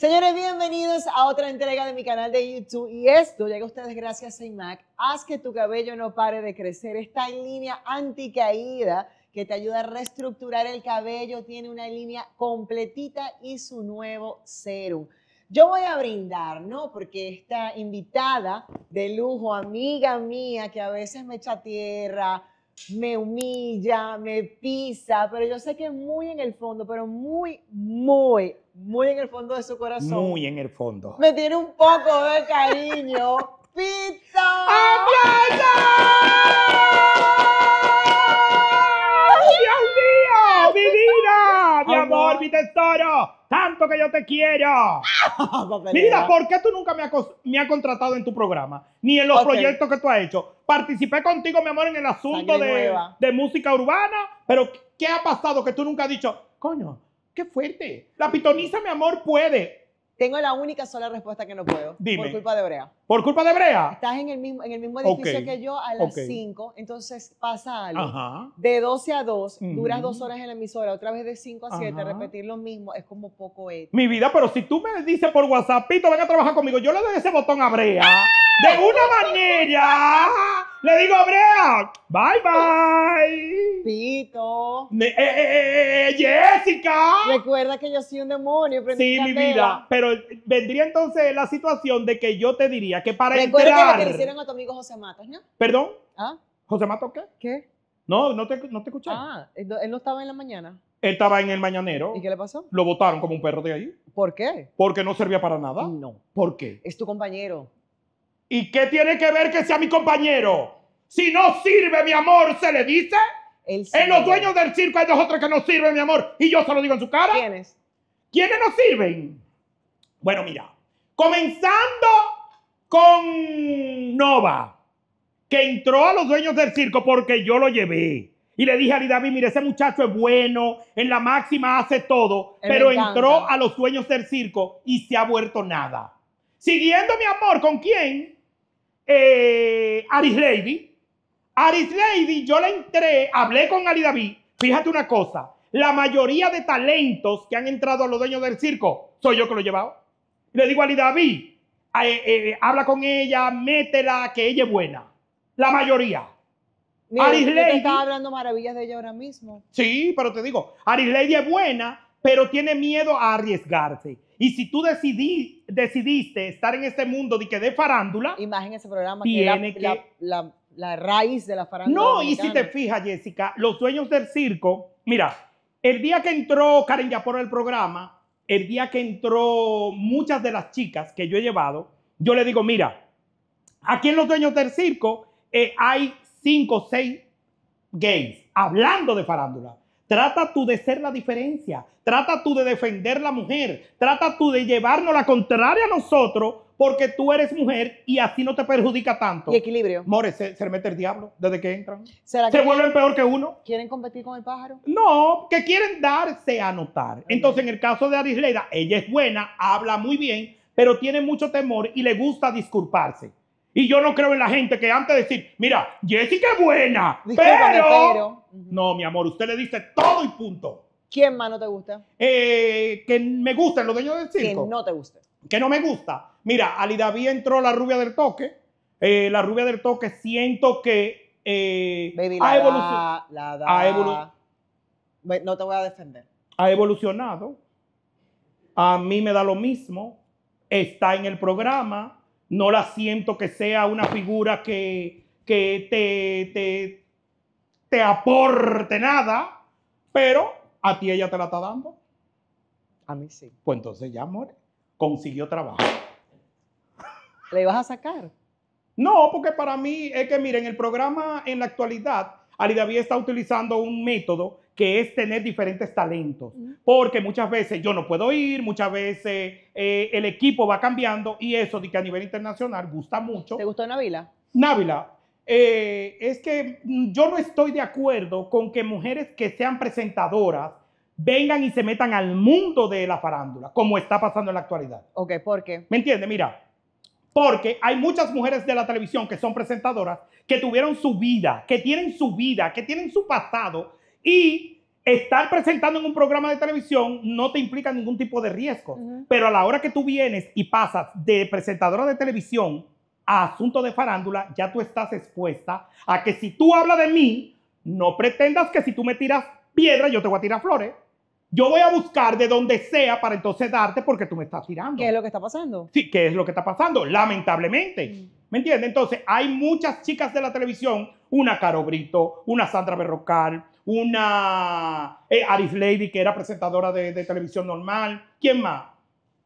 Señores, bienvenidos a otra entrega de mi canal de YouTube. Y esto llega a ustedes gracias a IMAC. Haz que tu cabello no pare de crecer. Está en línea anticaída que te ayuda a reestructurar el cabello tiene una línea completita y su nuevo serum. Yo voy a brindar, ¿no? Porque esta invitada de lujo, amiga mía, que a veces me echa tierra, me humilla, me pisa, pero yo sé que muy en el fondo, pero muy, muy muy en el fondo de su corazón. Muy en el fondo. Me tiene un poco de cariño. ¡Pito! ¡Aplausos! ¡Dios mío! ¡Mi vida! ¡Mi amor, mi tesoro! ¡Tanto que yo te quiero! Mira, ¿por qué tú nunca me has, contratado en tu programa? Ni en los proyectos que tú has hecho. Participé contigo, mi amor, en el asunto de, de música urbana, pero ¿qué ha pasado que tú nunca has dicho, coño, ¡Qué fuerte! La pitoniza, mi amor, puede. Tengo la única sola respuesta que no puedo. Dime. Por culpa de Brea. ¿Por culpa de Brea? Estás en el mismo, edificio que yo a las 5, entonces pasa algo. Ajá. De 12 a 2, duras dos horas en la emisora, otra vez de 5 a 7, repetir lo mismo, es como poco ético. Mi vida, pero si tú me dices por WhatsAppito, ven a trabajar conmigo, yo le doy ese botón a Brea. ¡Ah! de una manera. Le digo, Brea, bye bye. Pito. Eh eh, eh, eh, eh, Jessica. Recuerda que yo soy un demonio. Sí, mi vida. Pero vendría entonces la situación de que yo te diría que para Recuerda entrar. Que le hicieron a tu amigo José Matos, ¿no? Perdón. ¿Ah? ¿José Matos qué? ¿Qué? No, no te, no te escuché. Ah, él no estaba en la mañana. Él estaba en el mañanero. ¿Y qué le pasó? Lo botaron como un perro de ahí. ¿Por qué? Porque no servía para nada. No. ¿Por qué? Es tu compañero. ¿Y qué tiene que ver que sea mi compañero? Si no sirve mi amor, se le dice. En los dueños del circo hay dos otros que no sirven, mi amor. Y yo se lo digo en su cara. ¿Quiénes? ¿Quiénes no sirven? Bueno, mira. Comenzando con Nova, que entró a los dueños del circo porque yo lo llevé. Y le dije a David, mire, ese muchacho es bueno, en la máxima hace todo, pero entró a los dueños del circo y se ha vuelto nada. Siguiendo mi amor, ¿con quién? eh, Aris Lady. Aris Lady, yo le entré, hablé con Ari David. Fíjate una cosa, la mayoría de talentos que han entrado a los dueños del circo, soy yo que lo he llevado. Le digo a Ali David, eh, eh, habla con ella, métela, que ella es buena. La mayoría. Mira, Lady. hablando maravillas de ella ahora mismo. Sí, pero te digo, Aris Lady es buena, pero tiene miedo a arriesgarse. Y si tú decidí, decidiste estar en este mundo de que de farándula, Imagínese ese programa que, la, La, la, raíz de la farándula. No, y si te fijas, Jessica, los dueños del circo, mira, el día que entró Karen Yapor el programa, el día que entró muchas de las chicas que yo he llevado, yo le digo, mira, aquí en los dueños del circo eh, hay cinco o seis gays hablando de farándula. Trata tú de ser la diferencia. Trata tú de defender la mujer. Trata tú de llevarnos la contraria a nosotros porque tú eres mujer y así no te perjudica tanto. Y equilibrio. More, se, se mete el diablo desde que entran. ¿Será se vuelven peor que uno. ¿Quieren competir con el pájaro? No, que quieren darse a notar. Entonces, en el caso de Adisleida, ella es buena, habla muy bien, pero tiene mucho temor y le gusta disculparse. Y yo no creo en la gente que antes de decir, mira, Jessica es buena, pero, no, mi amor, usted le dice todo y punto. ¿Quién más no te gusta? Eh, que me gustan lo dueños del circo. Que no te guste? Que no me gusta. Mira, Alidaví entró la rubia del toque. Eh, la rubia del toque siento que eh, ha evolucionado. no te voy a defender. Ha evolucionado. A mí me da lo mismo. Está en el programa. No la siento que sea una figura que, que te te aporte nada, pero a ti ella te la está dando. A mí sí. Pues entonces ya, amor, consiguió trabajo. ¿Le ibas a sacar? No, porque para mí es que, miren, el programa en la actualidad, David está utilizando un método que es tener diferentes talentos. Porque muchas veces yo no puedo ir, muchas veces eh, el equipo va cambiando y eso de que a nivel internacional gusta mucho. ¿Te gustó Návila? Návila, eh, es que mm, yo no estoy de acuerdo con que mujeres que sean presentadoras vengan y se metan al mundo de la farándula, como está pasando en la actualidad. Ok, ¿por qué? ¿Me entiendes? Mira, porque hay muchas mujeres de la televisión que son presentadoras, que tuvieron su vida, que tienen su vida, que tienen su pasado, y estar presentando en un programa de televisión no te implica ningún tipo de riesgo. Pero a la hora que tú vienes y pasas de presentadora de televisión, Asunto de farándula, ya tú estás expuesta a que si tú hablas de mí, no pretendas que si tú me tiras piedra, yo te voy a tirar flores. Yo voy a buscar de donde sea para entonces darte porque tú me estás tirando. ¿Qué es lo que está pasando? Sí, ¿qué es lo que está pasando? Lamentablemente. Mm. ¿Me entiendes? Entonces, hay muchas chicas de la televisión, una Caro Brito, una Sandra Berrocal, una eh, Lady, que era presentadora de, de televisión normal. ¿Quién más?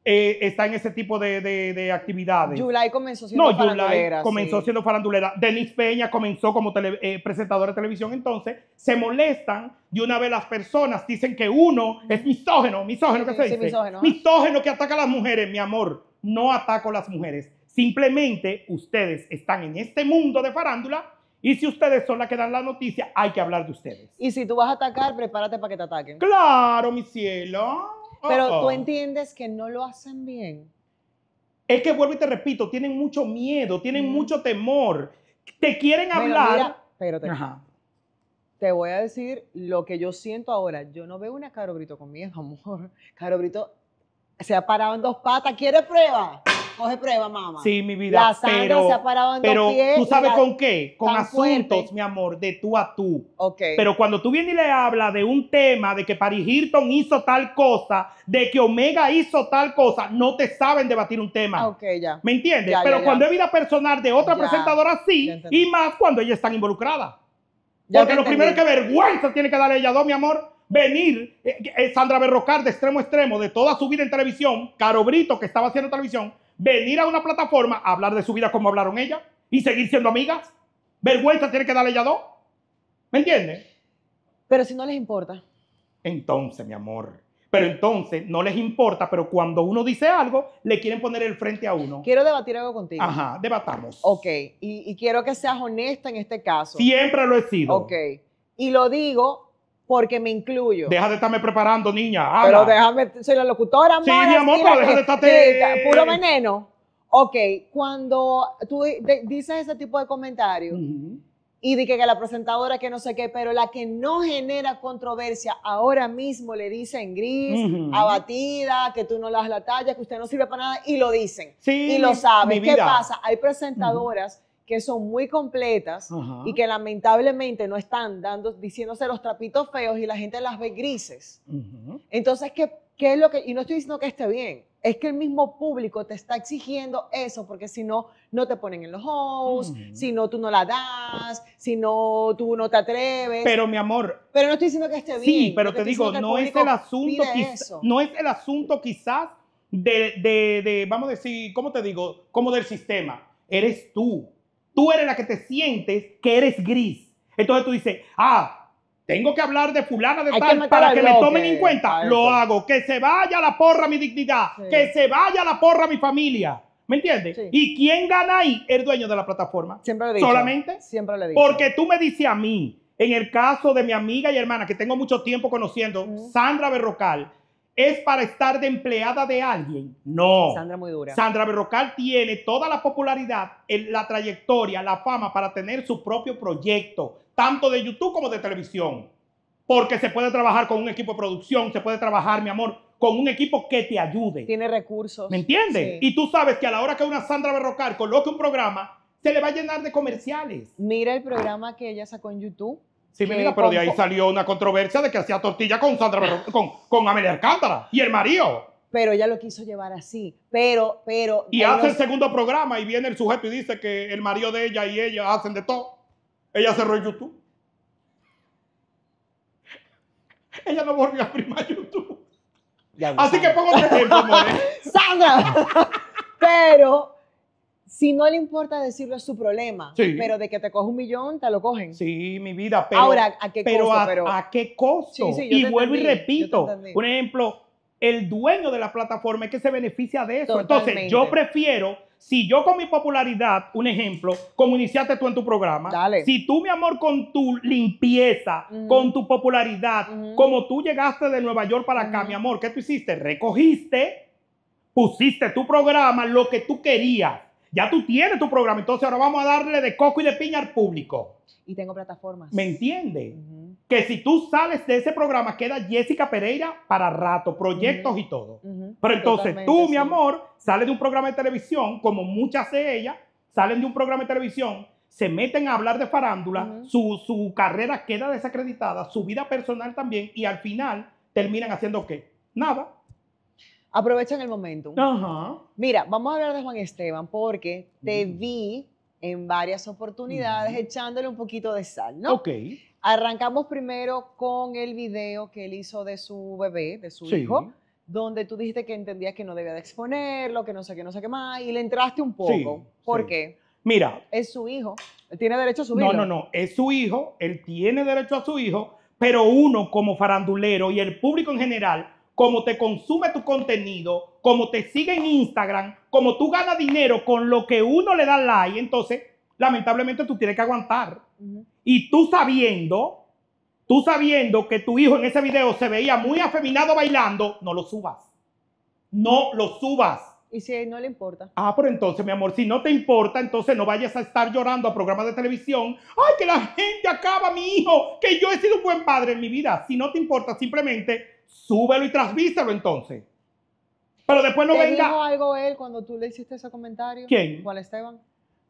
Eh, está en ese tipo de, actividades. July comenzó siendo no, farandulera. comenzó siendo farandulera. Denis Peña comenzó como eh, presentadora de televisión, entonces se molestan de una vez las personas, dicen que uno es misógeno, misógeno, ¿qué se dice? Sí, misógeno. misógeno que ataca a las mujeres, mi amor, no ataco a las mujeres. Simplemente ustedes están en este mundo de farándula y si ustedes son las que dan la noticia, hay que hablar de ustedes. Y si tú vas a atacar, prepárate para que te ataquen. Claro, mi cielo. Pero tú oh. entiendes que no lo hacen bien. Es que vuelvo y te repito, tienen mucho miedo, tienen mucho temor. Te quieren hablar. Mira, Te voy a decir lo que yo siento ahora. Yo no veo una Caro con conmigo, amor. Caro se ha parado en dos patas. ¿Quiere prueba? Coge prueba, mamá. Sí, mi vida. La pero, se ha parado en Pero tú sabes con qué? Con asuntos, mi amor, de tú a tú. Ok. Pero cuando tú vienes y le hablas de un tema, de que Paris Hilton hizo tal cosa, de que Omega hizo tal cosa, no te saben debatir un tema. Ah, ok, ya. ¿Me entiendes? pero cuando es vida personal de otra presentadora, sí. Y más cuando ella están involucradas. Porque lo primero que vergüenza tiene que darle ella dos, mi amor venir eh, eh, Sandra Berrocar de extremo a extremo de toda su vida en televisión, Caro Brito que estaba haciendo televisión, venir a una plataforma a hablar de su vida como hablaron ella y seguir siendo amigas. Vergüenza tiene que darle ya dos. ¿Me entiendes? Pero si no les importa. Entonces, mi amor. Pero entonces no les importa, pero cuando uno dice algo, le quieren poner el frente a uno. Quiero debatir algo contigo. Ajá, debatamos. Ok, y, y quiero que seas honesta en este caso. Siempre lo he sido. Ok, y lo digo porque me incluyo. Deja de estarme preparando, niña. Pero déjame, soy la locutora, amor. Sí, mi amor, pero deja estarte. puro veneno. Ok, cuando tú dices ese tipo de comentarios y di que, la presentadora que no sé qué, pero la que no genera controversia, ahora mismo le dicen gris, abatida, que tú no le das la talla, que usted no sirve para nada, y lo dicen. Sí, y lo saben. ¿Qué pasa? Hay presentadoras que son muy completas y que lamentablemente no están dando, diciéndose los trapitos feos y la gente las ve grises. Entonces, ¿qué, es lo que, y no estoy diciendo que esté bien, es que el mismo público te está exigiendo eso, porque si no, no te ponen en los hosts, si no, tú no la das, si no, tú no te atreves. Pero mi amor. Pero no estoy diciendo que esté bien. Sí, pero te digo, no es, el asunto no es el asunto quizás de, de, vamos a decir, ¿cómo te digo? Como del sistema. Eres tú tú eres la que te sientes que eres gris. Entonces tú dices, ah, tengo que hablar de fulana de tal para que me tomen en cuenta. Lo hago. Que se vaya la porra mi dignidad. Que se vaya la porra mi familia. ¿Me entiendes? ¿Y quién gana ahí? El dueño de la plataforma. Siempre le digo. ¿Solamente? Siempre le digo. Porque tú me dices a mí, en el caso de mi amiga y hermana, que tengo mucho tiempo conociendo, Sandra Berrocal, es para estar de empleada de alguien. No. Sandra muy dura. Sandra Berrocal tiene toda la popularidad, la trayectoria, la fama para tener su propio proyecto, tanto de YouTube como de televisión. Porque se puede trabajar con un equipo de producción, se puede trabajar, mi amor, con un equipo que te ayude. Tiene recursos. ¿Me entiendes? Y tú sabes que a la hora que una Sandra Berrocal coloque un programa, se le va a llenar de comerciales. Mira el programa que ella sacó en YouTube Sí, pero de ahí salió una controversia de que hacía tortilla con ah. con, con Amelia Alcántara y el marido. Pero ella lo quiso llevar así. Pero, pero. Y hace el segundo programa y viene el sujeto y dice que el marido de ella y ella hacen de todo. Ella cerró YouTube. Ella no volvió a primar YouTube. así que pongo otro ejemplo, Sandra. pero si no le importa decirlo, es su problema. Pero de que te coge un millón, te lo cogen. Sí, mi vida. Pero, Ahora, ¿a qué costo? Pero a, qué costo? y vuelvo y repito. Un ejemplo, el dueño de la plataforma es que se beneficia de eso. Entonces, yo prefiero, si yo con mi popularidad, un ejemplo, como iniciaste tú en tu programa, Dale. si tú, mi amor, con tu limpieza, con tu popularidad, como tú llegaste de Nueva York para acá, mi amor, ¿qué tú hiciste? Recogiste, pusiste tu programa, lo que tú querías ya tú tienes tu programa, entonces ahora vamos a darle de coco y de piña al público. Y tengo plataformas. ¿Me entiende? Que si tú sales de ese programa, queda Jessica Pereira para rato, proyectos y todo. Pero entonces tú, mi amor, sales de un programa de televisión, como muchas de ellas, salen de un programa de televisión, se meten a hablar de farándula, su, su carrera queda desacreditada, su vida personal también, y al final terminan haciendo qué? Nada. Aprovechan el momento. Mira, vamos a hablar de Juan Esteban porque te vi en varias oportunidades echándole un poquito de sal, ¿no? Ok. Arrancamos primero con el video que él hizo de su bebé, de su hijo, donde tú dijiste que entendías que no debía de exponerlo, que no sé qué, no sé qué más, y le entraste un poco. ¿Por qué? Mira. Es su hijo. tiene derecho a su hijo. No, no, no. Es su hijo. Él tiene derecho a su hijo. Pero uno, como farandulero y el público en general, cómo te consume tu contenido, cómo te sigue en Instagram, cómo tú ganas dinero con lo que uno le da like, entonces lamentablemente tú tienes que aguantar. Y tú sabiendo, tú sabiendo que tu hijo en ese video se veía muy afeminado bailando, no lo subas. No lo subas. Y si no le importa. Ah, pero entonces, mi amor, si no te importa, entonces no vayas a estar llorando a programas de televisión. Ay, que la gente acaba, mi hijo, que yo he sido un buen padre en mi vida. Si no te importa, simplemente súbelo y trasvístelo entonces. Pero después no ¿Te venga. dijo algo él cuando tú le hiciste ese comentario? ¿Quién? Juan Esteban.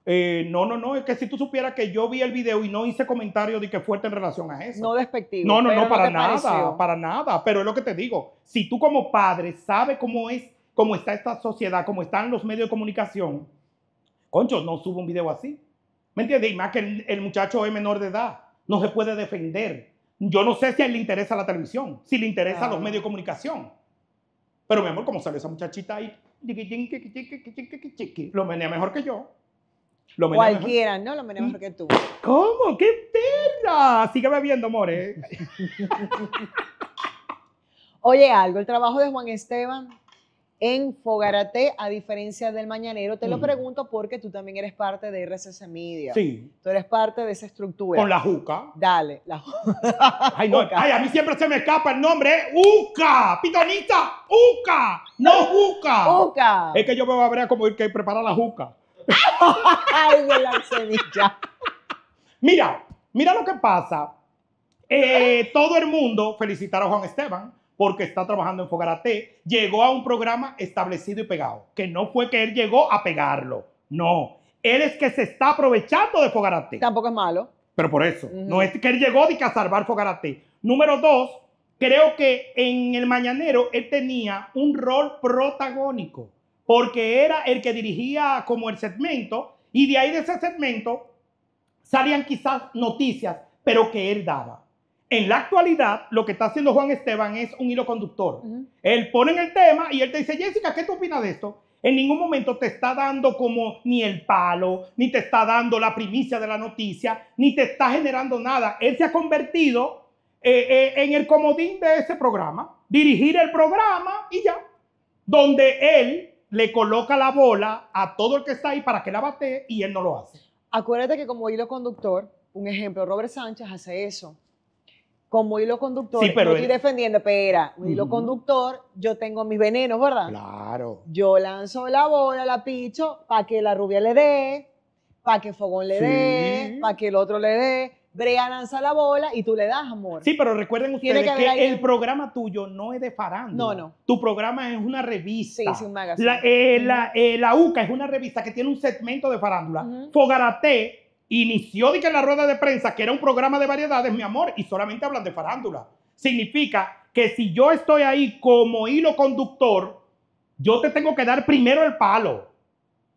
Eh, no, no, no, es que si tú supieras que yo vi el video y no hice comentario de que fuerte en relación a eso. No despectivo. No, no, no, para nada, para nada. Pero es lo que te digo, si tú como padre sabes cómo es, cómo está esta sociedad, cómo están los medios de comunicación, concho, no subo un video así. ¿Me entiendes? Y más que el, el muchacho es menor de edad, no se puede defender. Yo no sé si a él le interesa la televisión, si le interesa los medios de comunicación. Pero mi amor, como salió esa muchachita ahí, lo menea mejor que yo. Lo Cualquiera, ¿no? Lo menea mm. mejor que tú. ¿Cómo? ¡Qué perra! Sigue bebiendo, more. ¿eh? Oye, algo, el trabajo de Juan Esteban en Fogarate, a diferencia del Mañanero. Te lo mm. pregunto porque tú también eres parte de RCC Media. Sí. Tú eres parte de esa estructura. Con la Juca. Dale, la Juca. Ay, no, ay, a mí siempre se me escapa el nombre. ¿eh? ¡Uca! ¡Pitonita! ¡Uca! ¡No, Juca! ¡Uca! Es que yo me voy a ver como ir que prepara la Juca. ¡Ay, de la semilla! Mira, mira lo que pasa. Eh, todo el mundo felicitar a Juan Esteban porque está trabajando en Fogarate, llegó a un programa establecido y pegado. Que no fue que él llegó a pegarlo. No. Él es que se está aprovechando de Fogarate. Tampoco es malo. Pero por eso. No es que él llegó de que a salvar Fogarate. Número dos, creo que en el Mañanero él tenía un rol protagónico. Porque era el que dirigía como el segmento. Y de ahí de ese segmento salían quizás noticias, pero que él daba. En la actualidad, lo que está haciendo Juan Esteban es un hilo conductor. Él pone en el tema y él te dice, Jessica, ¿qué tú opinas de esto? En ningún momento te está dando como ni el palo, ni te está dando la primicia de la noticia, ni te está generando nada. Él se ha convertido eh, eh, en el comodín de ese programa, dirigir el programa y ya, donde él le coloca la bola a todo el que está ahí para que la bate y él no lo hace. Acuérdate que como hilo conductor, un ejemplo, Robert Sánchez hace eso como hilo conductor, estoy defendiendo, espera, un hilo conductor, yo tengo mis venenos, ¿verdad? Claro. Yo lanzo la bola, la picho, para que la rubia le dé, para que Fogón le dé, para que el otro le dé. Brea lanza la bola y tú le das amor. Sí, pero recuerden ustedes que, el programa tuyo no es de farándula. No, no. Tu programa es una revista. Sí, es un magazine. La, UCA eh, eh, es una revista que tiene un segmento de farándula. Fogarate inició de que en la rueda de prensa, que era un programa de variedades, mi amor, y solamente hablan de farándula. Significa que si yo estoy ahí como hilo conductor, yo te tengo que dar primero el palo.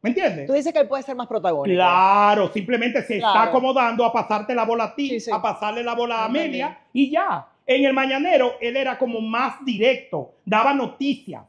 ¿Me entiendes? Tú dices que él puede ser más protagónico. Claro, simplemente se está acomodando a pasarte la bola a ti, a pasarle la bola a Amelia y ya. En el mañanero él era como más directo, daba noticias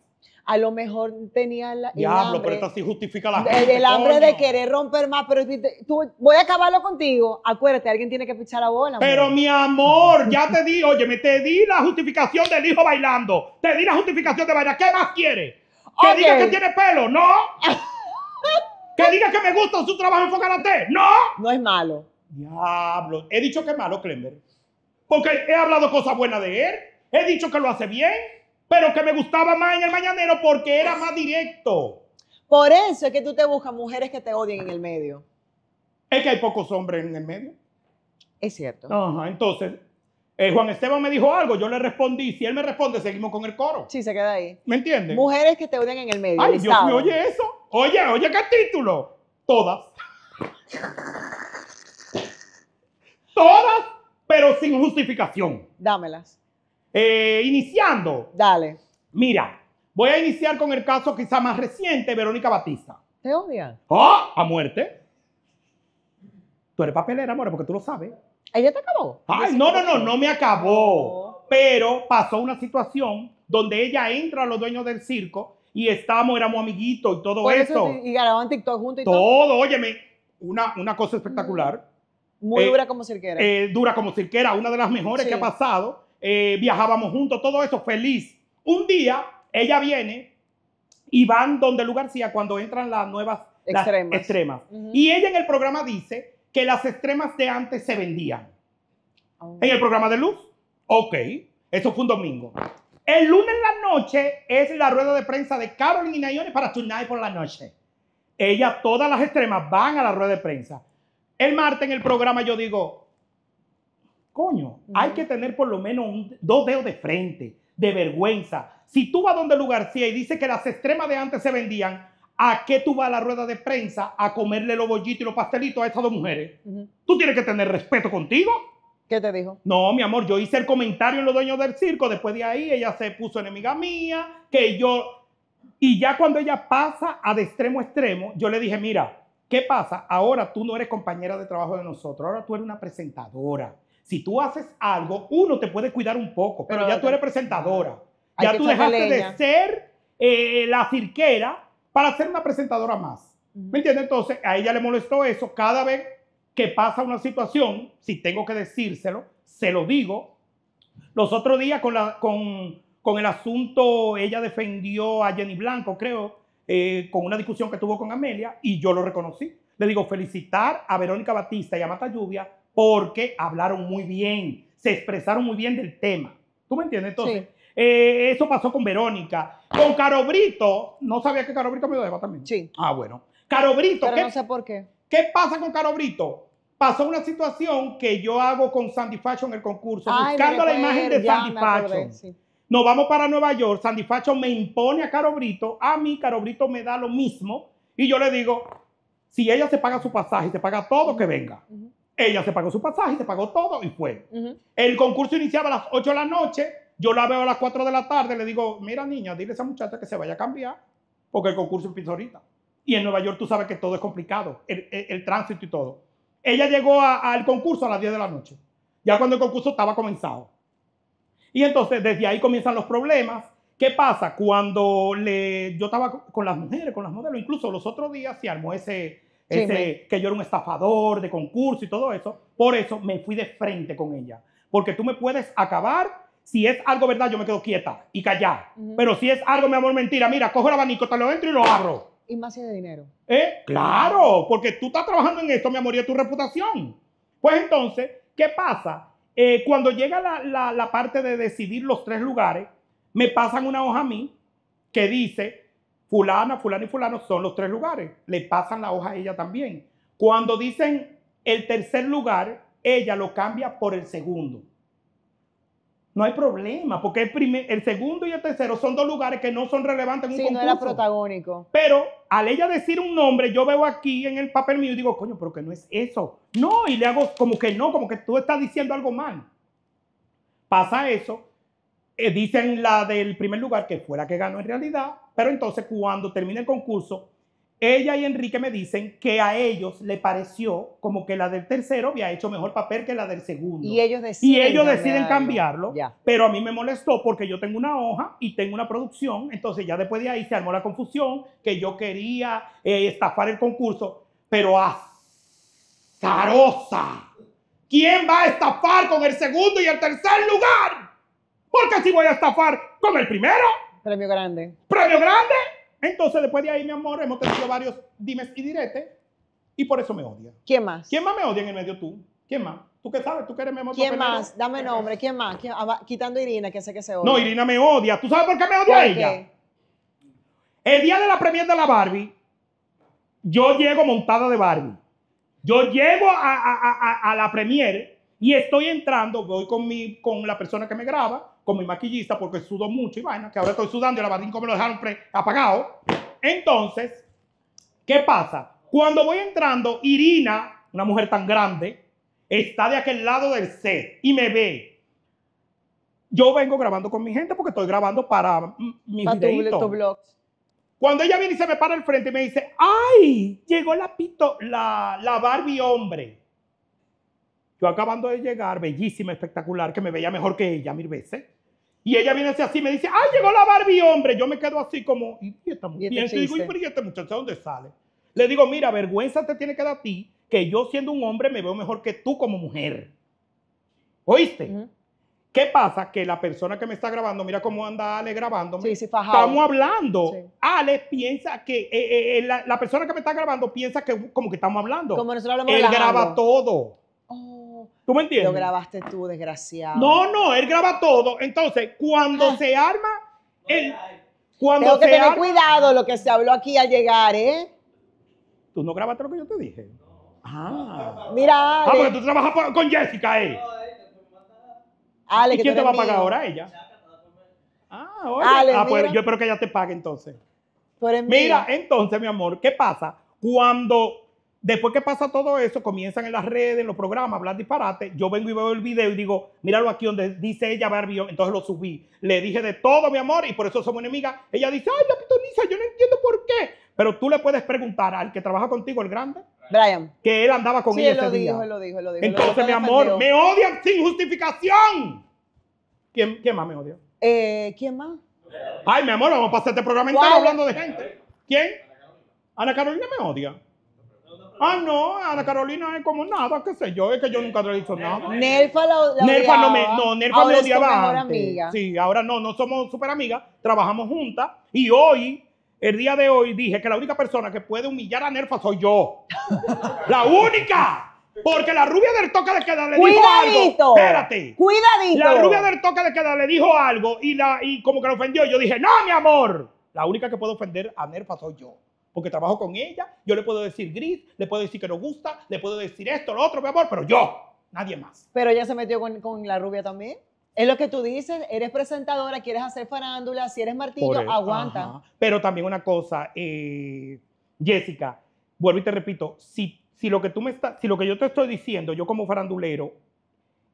a lo mejor tenía la, Diablo, el pero esto sí justifica la gente. El, hambre de querer romper más, pero tú, voy a acabarlo contigo. Acuérdate, alguien tiene que pichar a bola. Pero mi amor, ya te di, oye, me te di la justificación del hijo bailando. Te di la justificación de bailar. ¿Qué más quiere Que diga que tiene pelo, no. que diga que me gusta su trabajo a no. No es malo. Diablo, he dicho que es malo, Clember. Porque he hablado cosas buenas de él. He dicho que lo hace bien pero que me gustaba más en el mañanero porque era más directo. Por eso es que tú te buscas mujeres que te odien en el medio. Es que hay pocos hombres en el medio. Es cierto. Ajá, entonces, eh, Juan Esteban me dijo algo, yo le respondí. Si él me responde, seguimos con el coro. Sí, se queda ahí. ¿Me entiendes? Mujeres que te odien en el medio. Ay, Dios oye eso. Oye, oye, ¿qué título? Todas. Todas, pero sin justificación. Dámelas. Eh, iniciando. Dale. Mira, voy a iniciar con el caso quizá más reciente, Verónica Batista. ¿Te odian? ¡Ah! Oh, a muerte. Tú eres papelera, amor, porque tú lo sabes. ¿Ella te acabó? Ay, no, no, no, no me acabó. Pero pasó una situación donde ella entra a los dueños del circo y estábamos, éramos amiguitos y todo eso. Y grababan TikTok juntos y todo. Todo, óyeme, una, una cosa espectacular. Muy eh, dura como cirquera. Eh, dura como cirquera, una de las mejores que ha pasado. Eh, viajábamos juntos, todo eso, feliz. Un día ella viene y van donde Lu García cuando entran las nuevas extremas. Y ella en el programa dice que las extremas de antes se vendían. Oh. En el programa de Luz. Ok, eso fue un domingo. El lunes en la noche es la rueda de prensa de y Nayone para Tonight por la noche. Ella, todas las extremas van a la rueda de prensa. El martes en el programa yo digo, Coño, hay que tener por lo menos un, dos dedos de frente, de vergüenza. Si tú vas donde García y dices que las extremas de antes se vendían, ¿a qué tú vas a la rueda de prensa a comerle los bollitos y los pastelitos a esas dos mujeres? Tú tienes que tener respeto contigo. ¿Qué te dijo? No, mi amor, yo hice el comentario en los dueños del circo. Después de ahí ella se puso enemiga mía, que yo. Y ya cuando ella pasa a de extremo a extremo, yo le dije, mira, ¿qué pasa? Ahora tú no eres compañera de trabajo de nosotros, ahora tú eres una presentadora si tú haces algo, uno te puede cuidar un poco, pero, ya tú eres presentadora. Ya tú dejaste de ser eh, la cirquera para ser una presentadora más. ¿Me entiendes? Entonces, a ella le molestó eso. Cada vez que pasa una situación, si tengo que decírselo, se lo digo. Los otros días con, con, el asunto, ella defendió a Jenny Blanco, creo, eh, con una discusión que tuvo con Amelia, y yo lo reconocí. Le digo, felicitar a Verónica Batista y a Mata Lluvia porque hablaron muy bien, se expresaron muy bien del tema. ¿Tú me entiendes? Entonces, eh, eso pasó con Verónica. Con Caro Brito, no sabía que Caro Brito me lo también. Sí. Ah, bueno. Carobrito. Brito. Pero ¿qué, no sé por qué. ¿Qué pasa con Caro Brito? Pasó una situación que yo hago con Sandy en el concurso, buscando la imagen de Sandy Fashion. Nos vamos para Nueva York, Sandy Fashion me impone a Caro Brito, a mí Carobrito me da lo mismo, y yo le digo, si ella se paga su pasaje, se paga todo, que venga. Ella se pagó su pasaje, se pagó todo y fue. El concurso iniciaba a las 8 de la noche. Yo la veo a las 4 de la tarde. Le digo, mira niña, dile a esa muchacha que se vaya a cambiar porque el concurso empieza ahorita. Y en Nueva York tú sabes que todo es complicado, el, tránsito y todo. Ella llegó al concurso a las 10 de la noche, ya cuando el concurso estaba comenzado. Y entonces desde ahí comienzan los problemas. ¿Qué pasa? Cuando le, yo estaba con las mujeres, con las modelos, incluso los otros días se armó ese, que yo era un estafador de concurso y todo eso. Por eso me fui de frente con ella. Porque tú me puedes acabar. Si es algo verdad, yo me quedo quieta y callada. Pero si es algo, mi amor, mentira, mira, cojo el abanico, te lo entro y lo abro. Y más si de dinero. ¿Eh? Claro, porque tú estás trabajando en esto, mi amor, y tu reputación. Pues entonces, ¿qué pasa? Eh, cuando llega la, la parte de decidir los tres lugares, me pasan una hoja a mí que dice fulana, fulano y fulano son los tres lugares. Le pasan la hoja a ella también. Cuando dicen el tercer lugar, ella lo cambia por el segundo. No hay problema, porque el, primer, el segundo y el tercero son dos lugares que no son relevantes en un Sí, no era protagónico. Pero al ella decir un nombre, yo veo aquí en el papel mío y digo, coño, pero que no es eso. No, y le hago como que no, como que tú estás diciendo algo mal. Pasa eso, eh, dicen la del primer lugar que fue la que ganó en realidad, pero entonces cuando termina el concurso, ella y Enrique me dicen que a ellos le pareció como que la del tercero había hecho mejor papel que la del segundo. Y ellos deciden, cambiarlo, pero a mí me molestó porque yo tengo una hoja y tengo una producción, entonces ya después de ahí se armó la confusión que yo quería eh, estafar el concurso, pero azarosa. ¿Quién va a estafar con el segundo y el tercer lugar? Porque si voy a estafar con el primero. Premio grande. Premio grande. Entonces, después de ahí, mi amor, hemos tenido varios dimes y diretes. Y por eso me odia. ¿Quién más? ¿Quién más me odia en el medio tú? ¿Quién más? ¿Tú qué sabes? ¿Tú qué eres ¿Quién más? Dame nombre. ¿Quién más? Ah, quitando a Irina, que sé que se odia. No, Irina me odia. ¿Tú sabes por qué me odia ella? El día de la premier de la Barbie, yo llego montada de Barbie. Yo llego a, a, a, a la premiere. Y estoy entrando, voy con, mi, con la persona que me graba, con mi maquillista, porque sudo mucho y vaina, que ahora estoy sudando y el como me lo dejaron apagado. Entonces, ¿qué pasa? Cuando voy entrando, Irina, una mujer tan grande, está de aquel lado del set y me ve. Yo vengo grabando con mi gente porque estoy grabando para mi blog. Cuando ella viene y se me para al frente y me dice, ¡ay! Llegó la pito, la, la Barbie hombre. Yo acabando de llegar, bellísima, espectacular, que me veía mejor que ella mil veces. Y ella viene así, así me dice, ¡ay, llegó la Barbie, hombre! Yo me quedo así como, ¿y esta muchacha? Y, este digo, ¿y esta muchacha dónde sale? Le digo, mira, vergüenza te tiene que dar a ti, que yo siendo un hombre me veo mejor que tú como mujer. ¿Oíste? ¿Qué pasa? Que la persona que me está grabando, mira cómo anda Ale grabándome. Sí, sí, Estamos hablando. Ale piensa que, eh, eh, eh, la, persona que me está grabando piensa que como que estamos hablando. Él graba todo. Oh. ¿Tú me entiendes? Lo grabaste tú, desgraciado. No, no, él graba todo. Entonces, cuando ah. se arma, él. Cuando Tengo que cuidado lo que se habló aquí al llegar, ¿eh? ¿Tú no grabaste lo que yo te dije? Ah. Mira, ah, Ale. Ah, tú trabajas con Jessica, ¿eh? ¿Y quién te va a pagar ahora? Ella. Ah, oye. ah, pues yo espero que ella te pague entonces. Mira, entonces, mi amor, ¿qué pasa? Cuando Después que pasa todo eso, comienzan en las redes, en los programas, hablar disparate. Yo vengo y veo el video y digo, míralo aquí donde dice ella Barbie. Entonces lo subí. Le dije de todo, mi amor, y por eso somos enemigas. Ella dice, ay, la pitoniza, yo no entiendo por qué. Pero tú le puedes preguntar al que trabaja contigo, el grande, Brian, que él andaba con ella él ese lo día. Dijo, él lo dijo, él lo dijo. Entonces, mi amor, me odian sin justificación. ¿Quién, más me odia? Eh, ¿Quién más? Ay, mi amor, vamos a pasar este programa hablando de gente. ¿Quién? Ana Carolina me odia. Ah, no, Ana Carolina es como nada, qué sé yo, es que yo nunca le he dicho nada. Nerfa la, la Nerfa odiaba. no me, no, Nerfa ahora me odiaba antes. Amiga. Sí, ahora no, no somos súper amigas, trabajamos juntas y hoy, el día de hoy, dije que la única persona que puede humillar a Nerfa soy yo. ¡La única! Porque la rubia del toque de queda le dijo algo. Espérate. Cuidadito. La rubia del toque de queda le dijo algo y, la, y como que la ofendió. Yo dije, no, mi amor. La única que puede ofender a Nerfa soy yo porque trabajo con ella, yo le puedo decir gris, le puedo decir que no gusta, le puedo decir esto, lo otro, mi amor, pero yo, nadie más. Pero ella se metió con, la rubia también. Es lo que tú dices, eres presentadora, quieres hacer farándula, si eres martillo, e- aguanta. Pero también una cosa, eh, Jessica, vuelvo y te repito, si, si lo que tú me está, si lo que yo te estoy diciendo, yo como farandulero,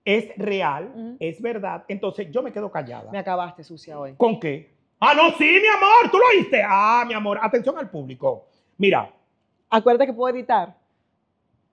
es real, es verdad, entonces yo me quedo callada. Me acabaste sucia hoy. ¿Con qué? Ah, no, sí, mi amor, tú lo oíste. Ah, mi amor, atención al público. Mira. Acuérdate que puedo editar.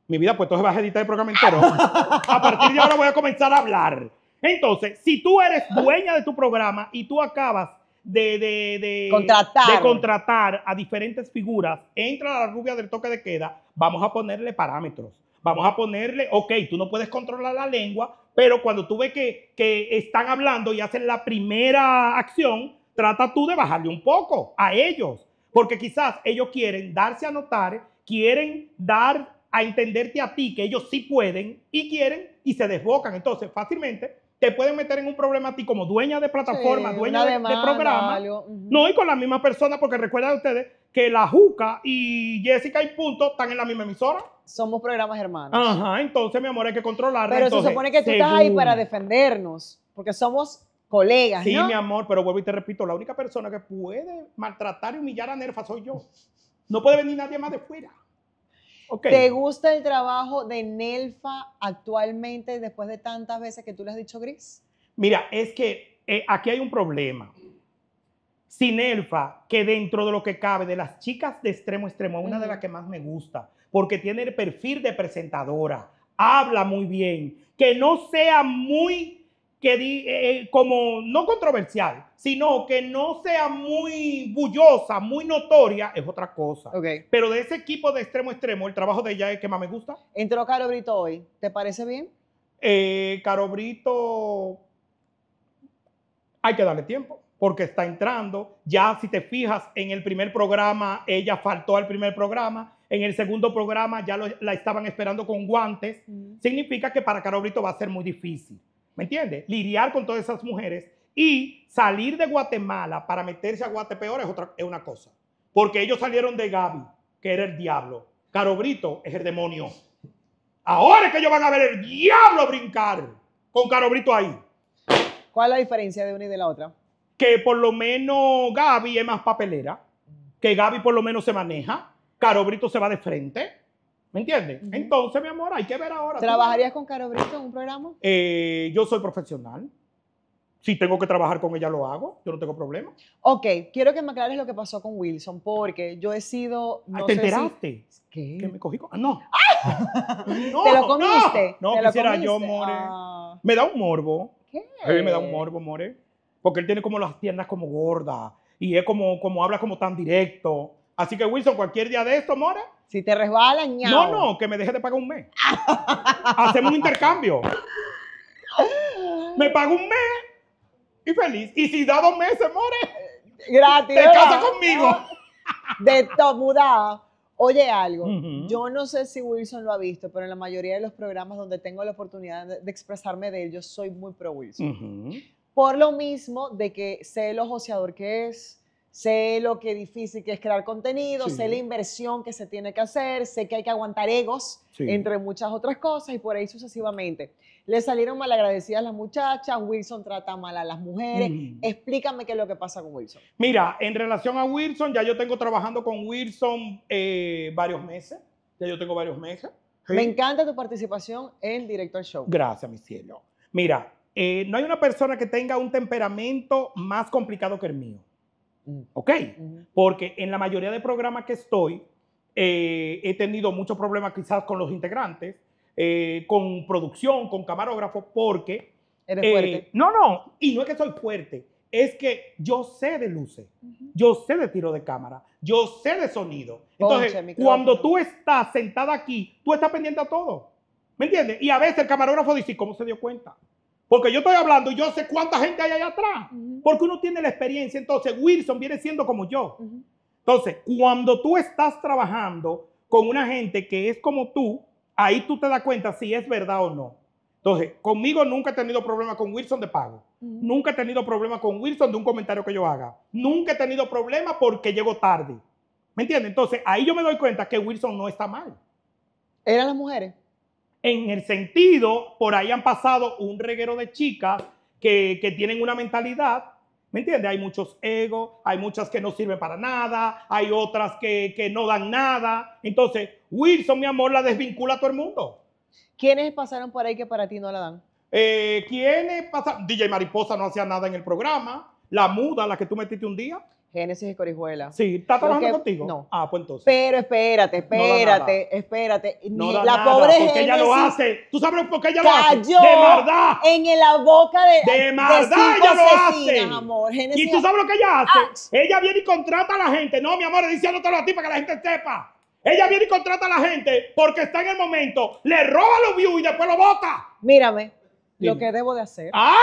Mi vida, pues entonces vas a editar el programa entero. a partir de ahora voy a comenzar a hablar. Entonces, si tú eres dueña de tu programa y tú acabas de, contratar. de contratar a diferentes figuras, entra la rubia del toque de queda, vamos a ponerle parámetros. Vamos a ponerle, ok, tú no puedes controlar la lengua, pero cuando tú ves que, que están hablando y hacen la primera acción, trata tú de bajarle un poco a ellos, porque quizás ellos quieren darse a notar, quieren dar a entenderte a ti que ellos sí pueden y quieren y se desbocan. Entonces, fácilmente te pueden meter en un problema a ti como dueña de plataforma, dueña de, programa. No, y con la misma persona, porque recuerden ustedes que la Juca y Jessica y Punto están en la misma emisora. Somos programas hermanos. Ajá, entonces, mi amor, hay que controlar. Pero se supone que tú estás ahí para defendernos, porque somos colegas. Sí, mi amor, pero vuelvo y te repito, la única persona que puede maltratar y humillar a Nelfa soy yo. No puede venir nadie más de fuera. ¿Te gusta el trabajo de Nelfa actualmente después de tantas veces que tú le has dicho gris? Mira, es que eh, aquí hay un problema. Sin Nelfa, que dentro de lo que cabe, de las chicas de extremo extremo, es una de las que más me gusta, porque tiene el perfil de presentadora, habla muy bien, que no sea muy que di, eh, eh, como no controversial, sino que no sea muy bullosa, muy notoria, es otra cosa. Pero de ese equipo de extremo a extremo, el trabajo de ella es que más me gusta. Entró Caro Brito hoy, ¿te parece bien? Eh, Caro Brito, hay que darle tiempo, porque está entrando. Ya si te fijas, en el primer programa, ella faltó al primer programa. En el segundo programa ya la estaban esperando con guantes. Mm. Significa que para Caro Brito va a ser muy difícil. ¿Me entiendes? Lidiar con todas esas mujeres y salir de Guatemala para meterse a Guatepeor es, otra, es una cosa. Porque ellos salieron de Gaby, que era el diablo. Caro Brito es el demonio. Ahora es que ellos van a ver el diablo brincar con Caro Brito ahí. ¿Cuál es la diferencia de una y de la otra? Que por lo menos Gaby es más papelera. Que Gaby por lo menos se maneja. Caro Brito se va de frente. ¿Me entiendes? Entonces, mi amor, hay que ver ahora. ¿Trabajarías con Caro Brito en un programa? Eh, yo soy profesional. Si tengo que trabajar con ella, lo hago. Yo no tengo problema. Ok, quiero que me aclares lo que pasó con Wilson, porque yo he sido. Ah, no ¿Te enteraste? Si... ¿Qué? Que me cogí con. Ah, no. ¿Te lo comiste? No, no quisiera yo, More. Ah. Me da un morbo. ¿Qué? me da un morbo, More. Porque él tiene como las piernas como gordas y es como, como habla como tan directo. Así que, Wilson, cualquier día de esto, more. Si te resbala, ñao. No, no, que me dejes de pagar un mes. Hacemos un intercambio. Me pago un mes y feliz. Y si da dos meses, More. Gratis. Te casas conmigo. De todo Oye, algo. Yo no sé si Wilson lo ha visto, pero en la mayoría de los programas donde tengo la oportunidad de, expresarme de él, yo soy muy pro Wilson. Por lo mismo de que sé lo joseador que es sé lo que difícil que es crear contenido, sé la inversión que se tiene que hacer, sé que hay que aguantar egos, entre muchas otras cosas, y por ahí sucesivamente. Le salieron malagradecidas las muchachas, Wilson trata mal a las mujeres. Explícame qué es lo que pasa con Wilson. Mira, en relación a Wilson, ya yo tengo trabajando con Wilson eh, varios meses, ya yo tengo varios meses. Me encanta tu participación en Director Show. Gracias, mi cielo. Mira, eh, no hay una persona que tenga un temperamento más complicado que el mío. Ok, porque en la mayoría de programas que estoy, eh, he tenido muchos problemas quizás con los integrantes, eh, con producción, con camarógrafo, porque... Eres fuerte. Eh, no, no, y no es que soy fuerte, es que yo sé de luces, yo sé de tiro de cámara, yo sé de sonido. Entonces, cuando tú estás sentada aquí, tú estás pendiente a todo. ¿Me entiendes? Y a veces el camarógrafo dice, ¿cómo se dio cuenta? Porque yo estoy hablando y yo sé cuánta gente hay allá atrás. Porque uno tiene la experiencia. Entonces, Wilson viene siendo como yo. Entonces, cuando tú estás trabajando con una gente que es como tú, ahí tú te das cuenta si es verdad o no. Entonces, conmigo nunca he tenido problema con Wilson de pago. Nunca he tenido problema con Wilson de un comentario que yo haga. Nunca he tenido problema porque llego tarde. ¿Me entiendes? Entonces, ahí yo me doy cuenta que Wilson no está mal. ¿Eran las mujeres? en el sentido, por ahí han pasado un reguero de chicas que, tienen una mentalidad, ¿me entiendes? Hay muchos egos, hay muchas que no sirven para nada, hay otras que, no dan nada. Entonces, Wilson, mi amor, la desvincula a todo el mundo. ¿Quiénes pasaron por ahí que para ti no la dan? Eh, ¿Quiénes pasaron? DJ Mariposa no hacía nada en el programa. La muda, la que tú metiste un día. Génesis y Corijuela. Sí, ¿está trabajando contigo? No. Ah, pues entonces. Pero espérate, espérate, espérate. No la nada, pobre porque ella lo hace. ¿Tú sabes por qué ella lo hace? De maldad. En la boca de. De maldad ella lo hace. Amor. y tú sabes lo que ella ah, hace. Ella viene y contrata a la gente. No, mi amor, diciéndotelo a ti para que la gente sepa. Ella viene y contrata a la gente porque está en el momento, le roba los views y después lo bota. Mírame, lo que debo de hacer. ¡Ah!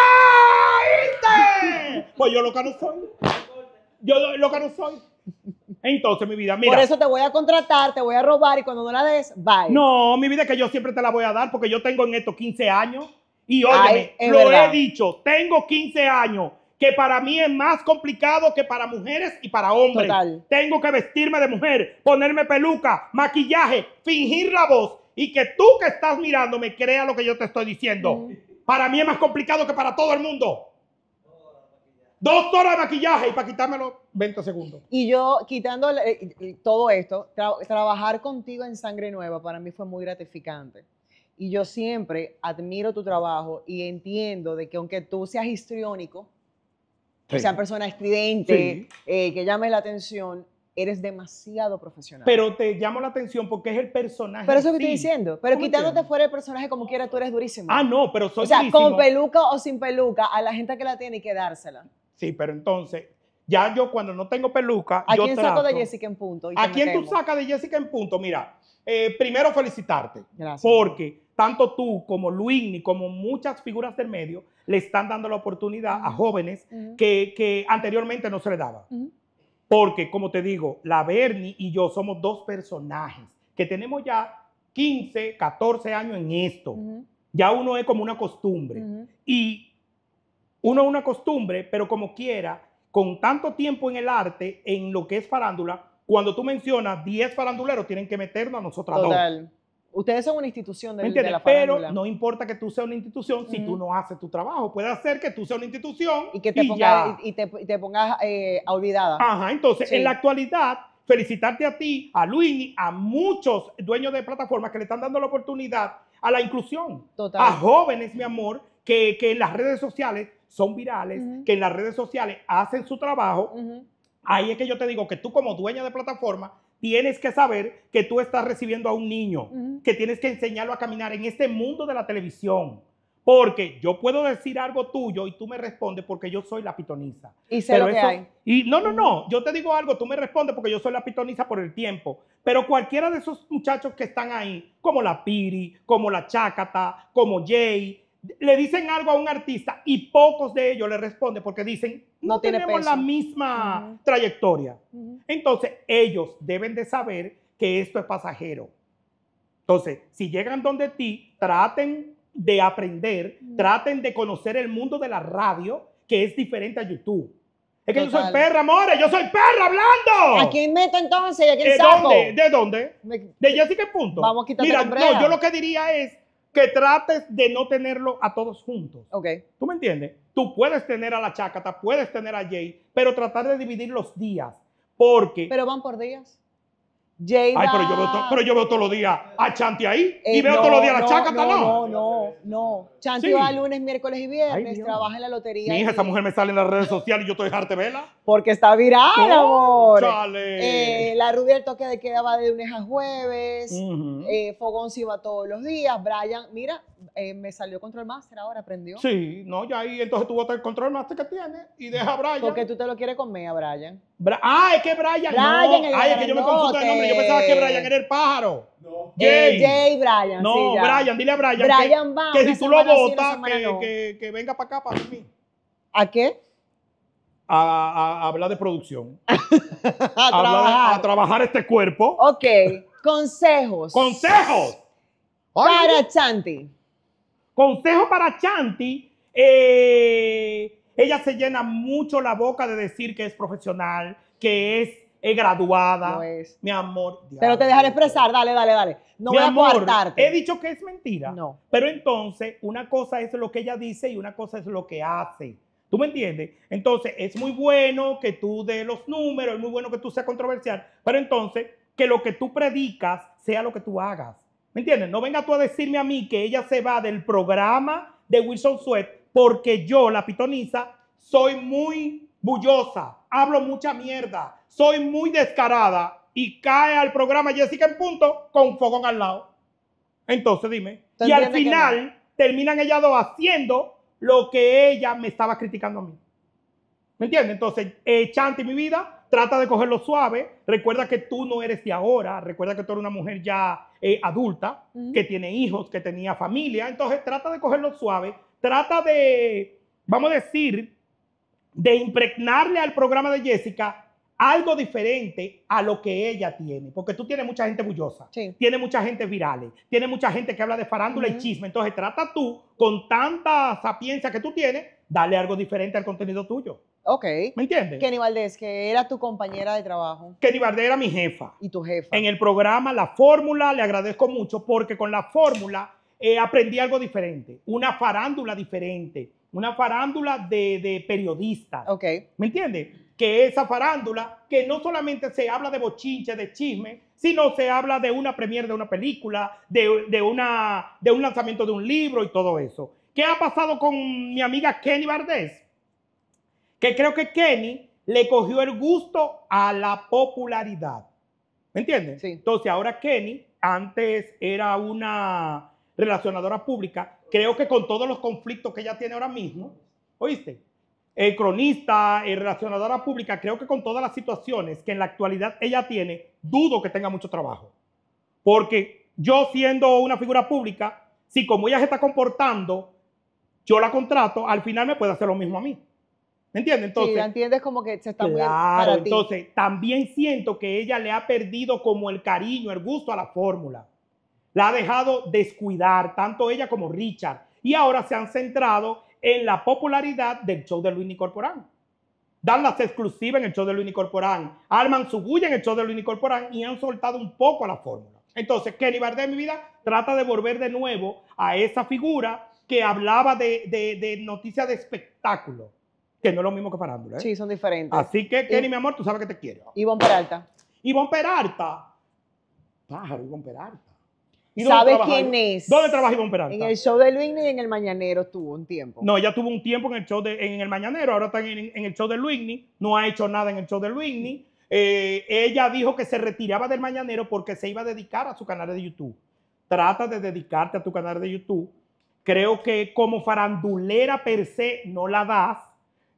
pues yo lo que no soy yo lo que no soy. Entonces, mi vida, mira. Por eso te voy a contratar, te voy a robar y cuando no la des, bye. No, mi vida es que yo siempre te la voy a dar porque yo tengo en estos 15 años. Y óyeme, lo he dicho, tengo 15 años que para mí es más complicado que para mujeres y para hombres. Tengo que vestirme de mujer, ponerme peluca, maquillaje, fingir la voz y que tú que estás mirándome crea lo que yo te estoy diciendo. Para mí es más complicado que para todo el mundo. Dos horas de maquillaje y para quitármelo 20 segundos. Y yo, quitando eh, todo esto, trabajar contigo en Sangre Nueva para mí fue muy gratificante. Y yo siempre admiro tu trabajo y entiendo de que aunque tú seas histriónico, que seas persona estridente, eh, que llames la atención, eres demasiado profesional. Pero te llamo la atención porque es el personaje. Pero eso que estoy diciendo. Pero quitándote fuera el personaje como quiera, tú eres durísimo. Ah, no, pero soy durísimo. O sea, con peluca o sin peluca, a la gente que la tiene hay que dársela. Sí, pero entonces, ya yo cuando no tengo peluca. ¿A quién saco de Jessica en punto? ¿A pues quién tú sacas de Jessica en punto? Mira, eh, primero felicitarte. Gracias. Porque tanto tú como Luigni, como muchas figuras del medio, le están dando la oportunidad a jóvenes que, anteriormente no se le daba. Porque, como te digo, la Bernie y yo somos dos personajes que tenemos ya 15, 14 años en esto. Ya uno es como una costumbre. Y uno una costumbre, pero como quiera, con tanto tiempo en el arte, en lo que es farándula, cuando tú mencionas 10 faranduleros, tienen que meternos a nosotras Total. Ustedes son una institución de, la farándula. Pero no importa que tú seas una institución si tú no haces tu trabajo. Puede hacer que tú seas una institución y que te y pongas, te, pongas eh, olvidada. Ajá, entonces, en la actualidad, felicitarte a ti, a Luigi, a muchos dueños de plataformas que le están dando la oportunidad a la inclusión. Total. A jóvenes, mi amor, que, que en las redes sociales son virales, que en las redes sociales hacen su trabajo, ahí es que yo te digo que tú como dueña de plataforma tienes que saber que tú estás recibiendo a un niño, que tienes que enseñarlo a caminar en este mundo de la televisión. Porque yo puedo decir algo tuyo y tú me respondes porque yo soy la pitonisa. Y lo Y no, no, no. Yo te digo algo, tú me respondes porque yo soy la pitonisa por el tiempo. Pero cualquiera de esos muchachos que están ahí, como la Piri, como la Chácata, como Jay, le dicen algo a un artista y pocos de ellos le responden porque dicen, no, tenemos la misma trayectoria. Entonces, ellos deben de saber que esto es pasajero. Entonces, si llegan donde ti, traten de aprender, traten de conocer el mundo de la radio, que es diferente a YouTube. Es que yo soy perra, amores, yo soy perra hablando. ¿A quién meto entonces? ¿A quién ¿De dónde? ¿De dónde? ¿De Jessica punto? Vamos a quitar Mira, yo lo que diría es que trates de no tenerlo a todos juntos. Ok. ¿Tú me entiendes? Tú puedes tener a la chacata, puedes tener a Jay, pero tratar de dividir los días. Porque. Pero van por días. Jay Ay, pero yo, veo pero yo veo todos los días a Chanti ahí y eh, veo todos los días a la chaca ¿no? No, no, no. Chanti va lunes, miércoles y viernes, trabaja en la lotería. Mi hija, esa mujer me sale en las redes sociales y yo estoy dejarte verla Porque está viral, amor. Chale. Eh, la rubia el toque de queda va de lunes a jueves. eh, Fogón sí va todos los días. Brian, mira, eh, me salió Control Master ahora, aprendió. Sí, no, ya ahí entonces tú votas el Control Master que tienes y deja a Brian. Porque tú te lo quieres comer a Brian. ah, es que Brian. Brian no. Ay, es que yo me confundo el nombre. Yo pensaba que Brian era el pájaro. No. Eh, Jay. Jay Brian. No, Brian, dile a Brian. Brian que, Que si tú lo votas, que, que, que, venga para acá, para mí. ¿A qué? A, hablar de producción. a, trabajar. a trabajar este cuerpo. Ok. Consejos. Consejos. Para Chanti. Consejo para Chanti. Eh, ella se llena mucho la boca de decir que es profesional, que es graduada. No es. Mi amor. Pero te dejaré expresar, dale, dale, dale. No mi voy amor, He dicho que es mentira. No. Pero entonces, una cosa es lo que ella dice y una cosa es lo que hace. ¿Tú me entiendes? Entonces, es muy bueno que tú des los números, es muy bueno que tú seas controversial, pero entonces, que lo que tú predicas sea lo que tú hagas. ¿Me entiendes? No venga tú a decirme a mí que ella se va del programa de Wilson Sweat porque yo, la pitoniza, soy muy bullosa, hablo mucha mierda, soy muy descarada y cae al programa Jessica en punto con fogón al lado. Entonces dime. Y al final terminan ellas dos haciendo lo que ella me estaba criticando a mí. ¿Me entiendes? Entonces, eh, Chanti, mi vida, trata de cogerlo suave. Recuerda que tú no eres de ahora. Recuerda que tú eres una mujer ya eh, adulta, que tiene hijos, que tenía familia. Entonces, trata de cogerlo suave. Trata de, vamos a decir, de impregnarle al programa de Jessica algo diferente a lo que ella tiene, porque tú tienes mucha gente bullosa, tiene mucha gente viral, tiene mucha gente que habla de farándula y chisme, entonces trata tú con tanta sapiencia que tú tienes, darle algo diferente al contenido tuyo. Ok. ¿Me entiendes? Kenny Valdés, que era tu compañera de trabajo. Kenny Valdés era mi jefa. Y tu jefa. En el programa La Fórmula, le agradezco mucho porque con La Fórmula eh, aprendí algo diferente, una farándula diferente, una farándula de, periodista. periodistas. Ok. ¿Me entiendes? Que esa farándula, que no solamente se habla de bochinche, de chisme, sino se habla de una premiere de una película, de, una, de un lanzamiento de un libro y todo eso. ¿Qué ha pasado con mi amiga Kenny Valdés? que creo que Kenny le cogió el gusto a la popularidad. ¿Me entiendes? Entonces ahora Kenny, antes era una relacionadora pública, creo que con todos los conflictos que ella tiene ahora mismo, ¿oíste? El cronista, el relacionadora pública, creo que con todas las situaciones que en la actualidad ella tiene, dudo que tenga mucho trabajo. Porque yo siendo una figura pública, si como ella se está comportando, yo la contrato, al final me puede hacer lo mismo a mí. ¿Me entiendes? Entonces, sí, entiendes como que se está muy para entonces también siento que ella le ha perdido como el cariño, el gusto a la fórmula. La ha dejado descuidar, tanto ella como Richard. Y ahora se han centrado en la popularidad del show de Luis Corporán. Dan las exclusivas en el show de Luis Corporán, arman su bulla en el show de Luis Corporán y han soltado un poco a la fórmula. Entonces, Kenny Bardet, mi vida, trata de volver de nuevo a esa figura que hablaba de, de noticias de espectáculo que no es lo mismo que farándula. ¿eh? Sí, son diferentes. Así que, Kenny, mi amor, tú sabes que te quiero. Ivonne Peralta. Ivonne Peralta. Pájaro, Ivonne Peralta. ¿Sabes quién es? ¿Dónde trabaja Ivonne Peralta? En el show de Luigny y en el Mañanero tuvo un tiempo. No, ella tuvo un tiempo en el show de, en el Mañanero, ahora está en, el show de Luigny, no ha hecho nada en el show de Luigny. Eh, ella dijo que se retiraba del Mañanero porque se iba a dedicar a su canal de YouTube. Trata de dedicarte a tu canal de YouTube. Creo que como farandulera per se no la das,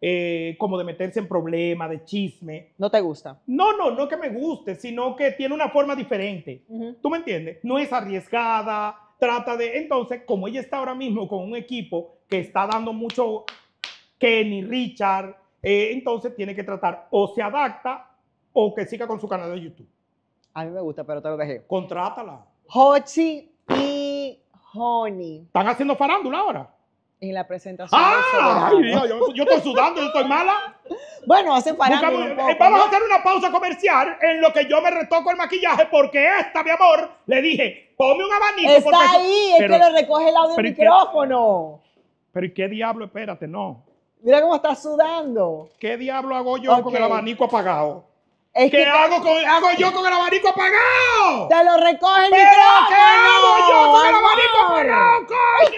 eh, como de meterse en problemas, de chisme. ¿No te gusta? No, no, no que me guste, sino que tiene una forma diferente. ¿Tú me entiendes? No es arriesgada, trata de... Entonces, como ella está ahora mismo con un equipo que está dando mucho Kenny, Richard, eh, entonces tiene que tratar o se adapta o que siga con su canal de YouTube. A mí me gusta, pero te lo dejé. Contrátala. Hochi y Honey. ¿Están haciendo farándula ahora? en la presentación. ¡Ah! yo, estoy sudando, yo estoy mala. Bueno, hace para eh, Vamos a hacer una pausa comercial en lo que yo me retoco el maquillaje porque esta, mi amor, le dije, ponme un abanico. Está ahí, es que lo recoge el audio del micrófono. pero ¿y qué diablo? Espérate, no. Mira cómo está sudando. ¿Qué diablo hago yo con el abanico apagado? Es ¿Qué que hago, con, hago yo con el abanico apagado? ¡Te lo recogen ¿Pero qué hago yo con el abanico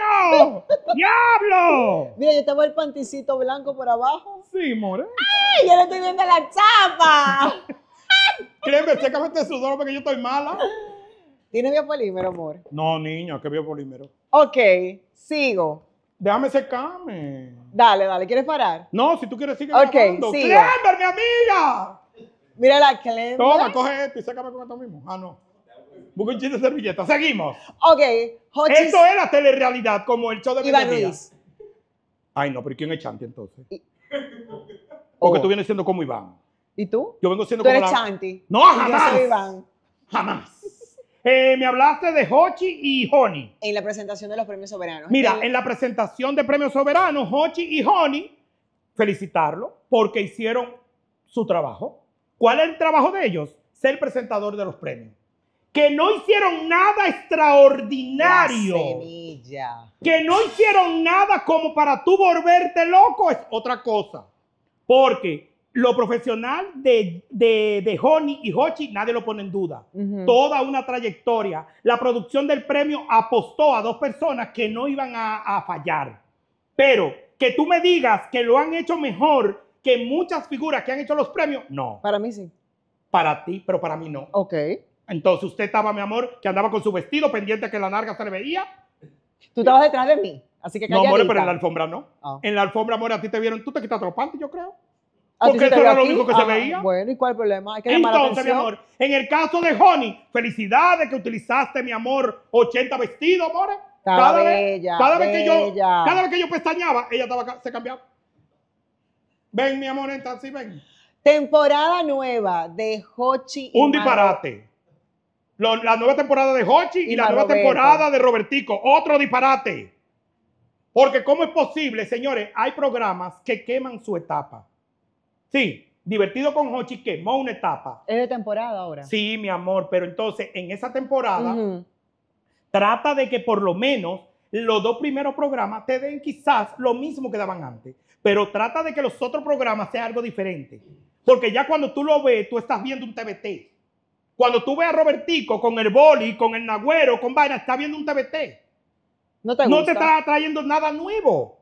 apagado, coño! ¡Diablo! Mira, yo te voy el pantisito blanco por abajo. Sí, more. ¡Ay! Yo le estoy viendo la chapa. Créeme, sécame este sudor porque yo estoy mala. ¿Tiene biopolímero, amor? No, niño, ¿qué biopolímero? Ok, sigo. Déjame secarme. Dale, dale, ¿quieres parar? No, si tú quieres, sigue Ok, grabando. sigo. mi amiga! Mira la clenda. Toma, coge esto y sácame con esto mismo. Ah, no. Busca un chiste de servilleta. Seguimos. Ok. Esto era telerrealidad, como el show de Iván Ruiz. Ay, no, pero ¿quién es Chanti entonces? O Porque oh. tú vienes siendo como Iván. ¿Y tú? Yo vengo siendo ¿Tú como eres Chanti. No, jamás. Iván. Jamás. Eh, me hablaste de Hochi y Honey. En la presentación de los premios soberanos. Mira, en la presentación de premios soberanos, Hochi y Honey, felicitarlo porque hicieron su trabajo. ¿Cuál es el trabajo de ellos? Ser presentador de los premios. Que no hicieron nada extraordinario. Que no hicieron nada como para tú volverte loco es otra cosa. Porque lo profesional de, de, de Honey y Hochi nadie lo pone en duda. Toda una trayectoria. La producción del premio apostó a dos personas que no iban a fallar. Pero que tú me digas que lo han hecho mejor que muchas figuras que han hecho los premios, no. Para mí sí. Para ti, pero para mí no. Ok. Entonces usted estaba, mi amor, que andaba con su vestido pendiente que la narga se le veía. Tú estabas detrás de mí, así que No, amor, pero en la alfombra no. Ah. En la alfombra, amor, a ti te vieron, tú te quitaste los yo creo. Porque eso era lo único que se ah, veía. Bueno, ¿y cuál problema? Hay que Entonces, mi amor, en el caso de Honey, felicidades que utilizaste, mi amor, 80 vestidos, amores. Cada, vez, que yo, cada vez que yo pestañaba, ella estaba, se cambiaba. Ven, mi amor, entonces, ven. Temporada nueva de Hochi. Un disparate. la nueva temporada de Hochi y, la nueva temporada de Robertico. Otro disparate. Porque ¿cómo es posible, señores? Hay programas que queman su etapa. Sí, divertido con Hochi quemó una etapa. Es de temporada ahora. Sí, mi amor, pero entonces en esa temporada trata de que por lo menos los dos primeros programas te den quizás lo mismo que daban antes. Pero trata de que los otros programas sean algo diferente. Porque ya cuando tú lo ves, tú estás viendo un TBT. Cuando tú ves a Robertico con el boli, con el nagüero, con vaina, estás viendo un TBT. No te, no está trayendo nada nuevo.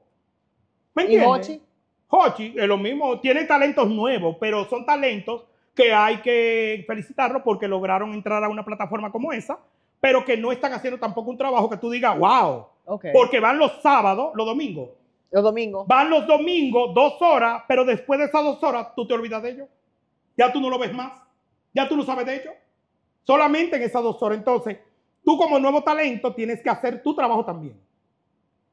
¿Me entiendes? ¿Y Hochi? Hochi es lo mismo. Tiene talentos nuevos, pero son talentos que hay que felicitarlos porque lograron entrar a una plataforma como esa, pero que no están haciendo tampoco un trabajo que tú digas, wow. Porque van los sábados, los domingos, los domingos. Van los domingos, dos horas, pero después de esas dos horas tú te olvidas de ellos. Ya tú no lo ves más. Ya tú no sabes de ellos. Solamente en esas dos horas. Entonces, tú como nuevo talento tienes que hacer tu trabajo también.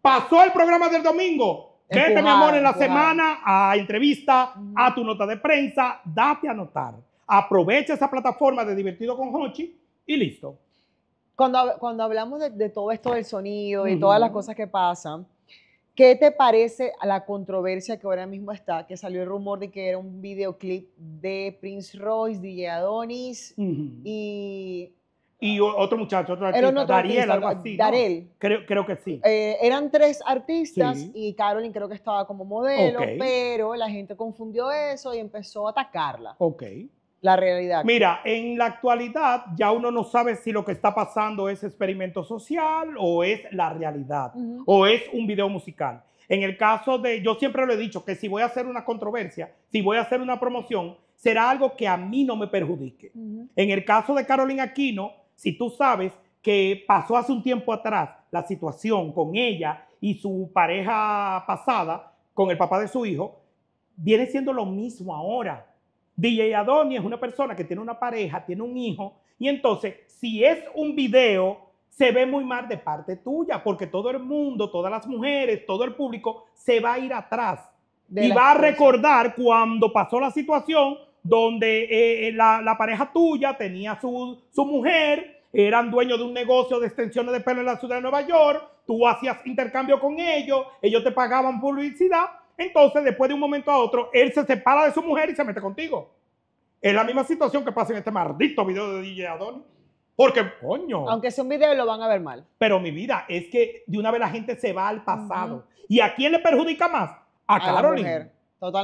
Pasó el programa del domingo. Vete, mi amor, en la semana a entrevista, a tu nota de prensa, date a notar. Aprovecha esa plataforma de Divertido con Hochi y listo. Cuando, cuando hablamos de, todo esto del sonido y todas las cosas que pasan, ¿Qué te parece a la controversia que ahora mismo está? Que salió el rumor de que era un videoclip de Prince Royce, DJ Adonis y. Y otro muchacho, otro artista, Dariel, algo así. Creo, creo, que sí. Eh, eran tres artistas y Carolyn creo que estaba como modelo, pero la gente confundió eso y empezó a atacarla. Ok la realidad. Mira, en la actualidad ya uno no sabe si lo que está pasando es experimento social o es la realidad o es un video musical. En el caso de, yo siempre lo he dicho, que si voy a hacer una controversia, si voy a hacer una promoción, será algo que a mí no me perjudique. En el caso de Carolina Aquino, si tú sabes que pasó hace un tiempo atrás la situación con ella y su pareja pasada, con el papá de su hijo, viene siendo lo mismo ahora. DJ Adoni es una persona que tiene una pareja, tiene un hijo, y entonces si es un video, se ve muy mal de parte tuya, porque todo el mundo, todas las mujeres, todo el público se va a ir atrás y va a recordar cuando pasó la situación donde eh, eh, la, pareja tuya tenía su, su mujer, eran dueños de un negocio de extensiones de pelo en la ciudad de Nueva York, tú hacías intercambio con ellos, ellos te pagaban publicidad entonces, después de un momento a otro, él se separa de su mujer y se mete contigo. Es la misma situación que pasa en este maldito video de DJ Adoni. Porque, coño. Aunque sea un video, lo van a ver mal. Pero mi vida, es que de una vez la gente se va al pasado. ¿Y a quién le perjudica más? A, a Carolyn.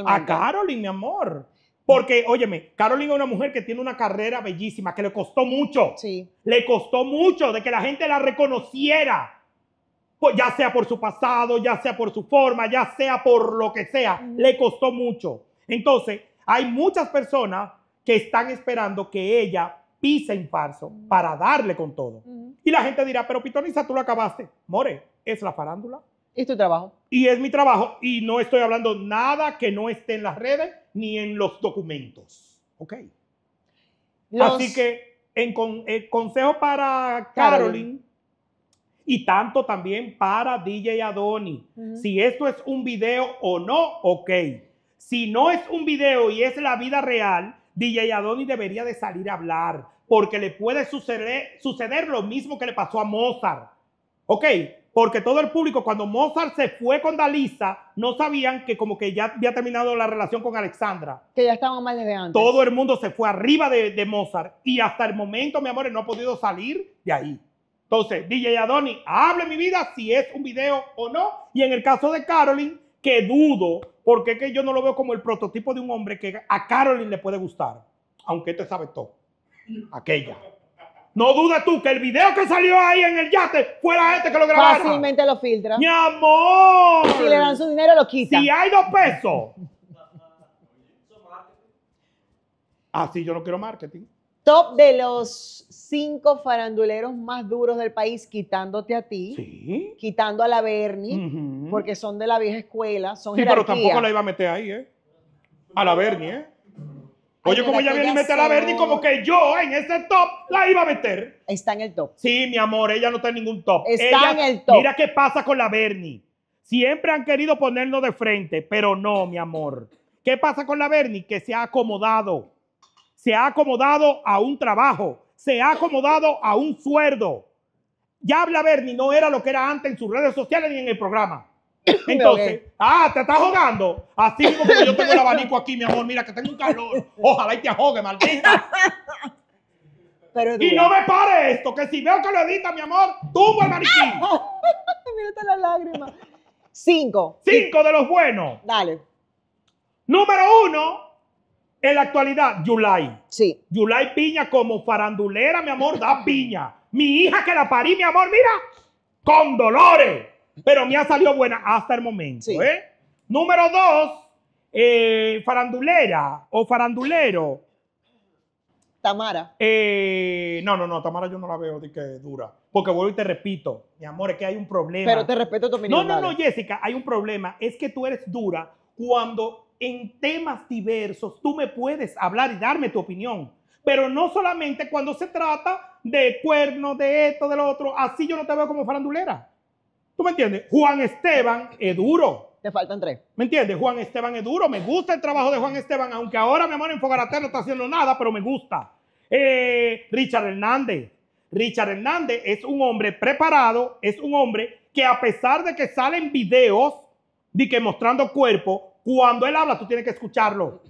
A Carolyn, mi amor. Porque, óyeme, Carolyn es una mujer que tiene una carrera bellísima, que le costó mucho. Sí. Le costó mucho de que la gente la reconociera. Pues ya sea por su pasado, ya sea por su forma, ya sea por lo que sea, le costó mucho. Entonces, hay muchas personas que están esperando que ella pise en falso para darle con todo. Y la gente dirá, pero Pitoniza, tú lo acabaste. More, es la farándula. Es tu trabajo. Y es mi trabajo. Y no estoy hablando nada que no esté en las redes ni en los documentos. Ok. Así que, en el eh, consejo para Carolyn y tanto también para DJ Adoni. Si esto es un video o no, ok. Si no es un video y es la vida real, DJ Adoni debería de salir a hablar porque le puede suceder, lo mismo que le pasó a Mozart. Ok, porque todo el público cuando Mozart se fue con Dalisa, no sabían que como que ya había terminado la relación con Alexandra. Que ya estaban mal desde antes. Todo el mundo se fue arriba de, de Mozart y hasta el momento, mi amor, no ha podido salir de ahí. Entonces, DJ Adoni, hable mi vida si es un video o no. Y en el caso de Carolyn, que dudo, porque es que yo no lo veo como el prototipo de un hombre que a Carolyn le puede gustar, aunque te este sabe todo. Aquella. No dudes tú que el video que salió ahí en el yate fue la este que lo grabó. Fácilmente lo filtra. Mi amor. Si le dan su dinero, lo quita. Si hay dos pesos. Ah, Así yo no quiero marketing. Top de los cinco faranduleros más duros del país, quitándote a ti, quitando a la Bernie, porque son de la vieja escuela, son Sí, pero tampoco la iba a meter ahí, ¿eh? A la Bernie, ¿eh? Oye, como ella viene y mete a la Bernie, como que yo en ese top la iba a meter. Está en el top. Sí, mi amor, ella no está en ningún top. Está en el top. Mira qué pasa con la Bernie. Siempre han querido ponernos de frente, pero no, mi amor. ¿Qué pasa con la Bernie? Que se ha acomodado se ha acomodado a un trabajo, se ha acomodado a un sueldo. Ya habla Bernie, no era lo que era antes en sus redes sociales ni en el programa. Entonces, ah, te estás ahogando. Así mismo como yo tengo el abanico aquí, mi amor, mira que tengo un calor. Ojalá y te ahogue, maldita. y no me pare esto, que si veo que lo edita, mi amor, tumbo el mariquín. Mírate la lágrima. Cinco. Cinco de los buenos. Dale. Número uno, en la actualidad, Yulai. Sí. Yulai Piña como farandulera, mi amor, da piña. Mi hija que la parí, mi amor, mira, con dolores. Pero me ha salido buena hasta el momento. ¿eh? Número dos, eh, farandulera o farandulero. Tamara. Eh, no, no, no, Tamara yo no la veo de que dura. Porque vuelvo y te repito, mi amor, es que hay un problema. Pero te respeto tu No, no, no, Jessica, hay un problema. Es que tú eres dura cuando en temas diversos, tú me puedes hablar y darme tu opinión, pero no solamente cuando se trata de cuernos, de esto, de lo otro, así yo no te veo como farandulera. ¿Tú me entiendes? Juan Esteban es duro. Te faltan tres. ¿Me entiendes? Juan Esteban es duro. Me gusta el trabajo de Juan Esteban, aunque ahora mi amor en Fogarate no está haciendo nada, pero me gusta. Eh, Richard Hernández. Richard Hernández es un hombre preparado, es un hombre que a pesar de que salen videos de que mostrando cuerpo, cuando él habla, tú tienes que escucharlo.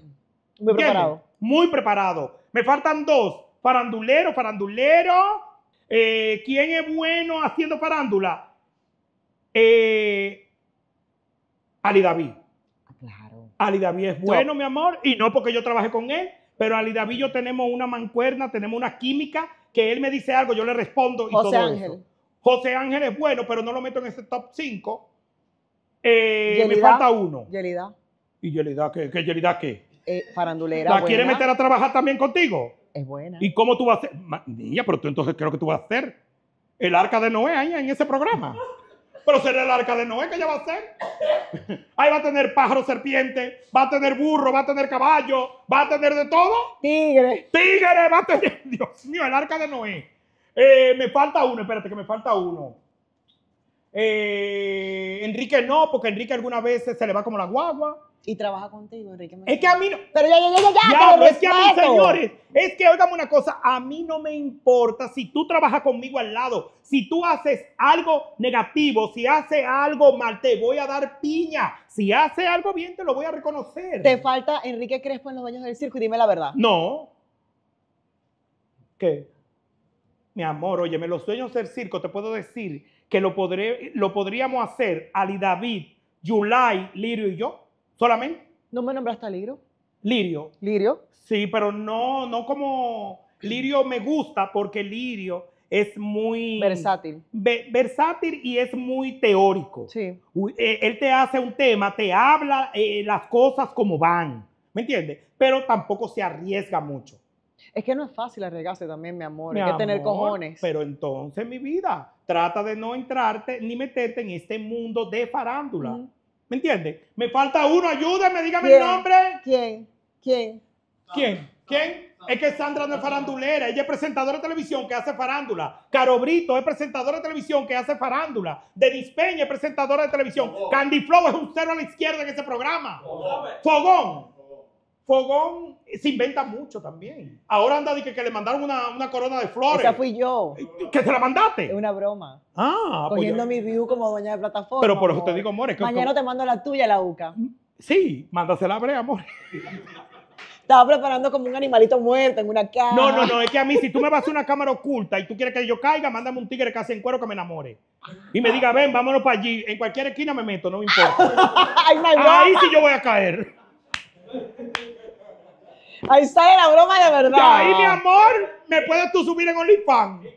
Muy preparado. Muy preparado. Me faltan dos. Farandulero, farandulero. Eh, ¿Quién es bueno haciendo farándula? Eh, Ali David. Ah, claro. Ali David es bueno, mi amor, y no porque yo trabajé con él, pero Ali David y yo tenemos una mancuerna, tenemos una química, que él me dice algo, yo le respondo y José todo Ángel. José Ángel es bueno, pero no lo meto en ese top 5. Y eh, me falta uno. Yelida. ¿Y Yelida qué? ¿Qué qué? Eh, farandulera. ¿La quiere meter a trabajar también contigo? Es buena. ¿Y cómo tú vas a hacer? niña, pero tú entonces, creo que tú vas a hacer? El arca de Noé ahí en ese programa. Pero será el arca de Noé que ella va a hacer. Ahí va a tener pájaro, serpiente, va a tener burro, va a tener caballo, va a tener de todo. Tigre. Tigre, va a tener. Dios mío, el arca de Noé. Eh, me falta uno, espérate, que me falta uno. Eh, Enrique no, porque Enrique algunas veces se le va como la guagua. Y trabaja contigo, Enrique. Es que a mí no. Pero ya, ya, ya, ya. ya pero es que a mí, señores, es que óigame una cosa. A mí no me importa si tú trabajas conmigo al lado. Si tú haces algo negativo, si haces algo mal, te voy a dar piña. Si haces algo bien, te lo voy a reconocer. ¿Te falta Enrique Crespo en los baños del circo? Y dime la verdad. No. ¿Qué? Mi amor, óyeme, los sueños del circo, te puedo decir que lo, podré, lo podríamos hacer Ali David, Yulai, Lirio y yo. Solamente. ¿No me nombraste a Lirio? Lirio. Lirio. Sí, pero no, no como Lirio me gusta porque Lirio es muy... Versátil. versátil y es muy teórico. Sí. Eh, él te hace un tema, te habla eh, las cosas como van, ¿me entiendes? Pero tampoco se arriesga mucho. Es que no es fácil arriesgarse también, mi amor. Hay que tener cojones. Pero entonces, mi vida, trata de no entrarte ni meterte en este mundo de farándula. ¿Me entiendes? Me falta uno, ayúdame, dígame el nombre. ¿Quién? ¿Quién? ¿Quién? ¿Quién? Es que Sandra no es farandulera, ella es presentadora de televisión que hace farándula. Caro Brito es presentadora de televisión que hace farándula. Denis Peña es presentadora de televisión. Candy Flow es un cero a la izquierda en ese programa. Fogón. Fogón se inventa mucho también. Ahora anda de que, le mandaron una, corona de flores. Esa fui yo. Eh, ¿Que te la mandaste? Es una broma. Ah, pues Cogiendo mi view como doña de plataforma. Pero por eso te digo, Mañana te mando la tuya, la UCA. Sí, mándasela a Brea, amor. Estaba preparando como un animalito muerto en una cama No, no, no, es que a mí, si tú me vas a una cámara oculta y tú quieres que yo caiga, mándame un tigre casi en cuero que me enamore. Y me diga, ven, vámonos para allí. En cualquier esquina me meto, no me importa. Ahí sí yo voy a caer. Ahí está la broma de verdad. ahí, mi amor, ¿me puedes tú subir en OnlyFans?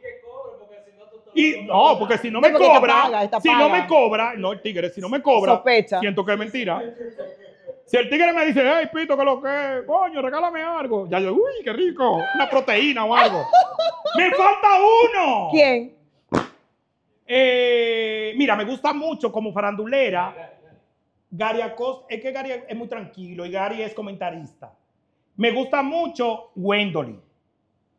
Y no, porque si no me cobra, si no me cobra, no el tigre, si no me cobra, siento que es mentira. Si el tigre me dice, hey, pito, que lo que, coño, regálame algo. Ya yo, uy, qué rico, una proteína o algo. ¡Me falta uno! ¿Quién? Eh, mira, me gusta mucho como farandulera. Gary Acosta, es que Gary es muy tranquilo y Gary es comentarista. Me gusta mucho Wendolyn.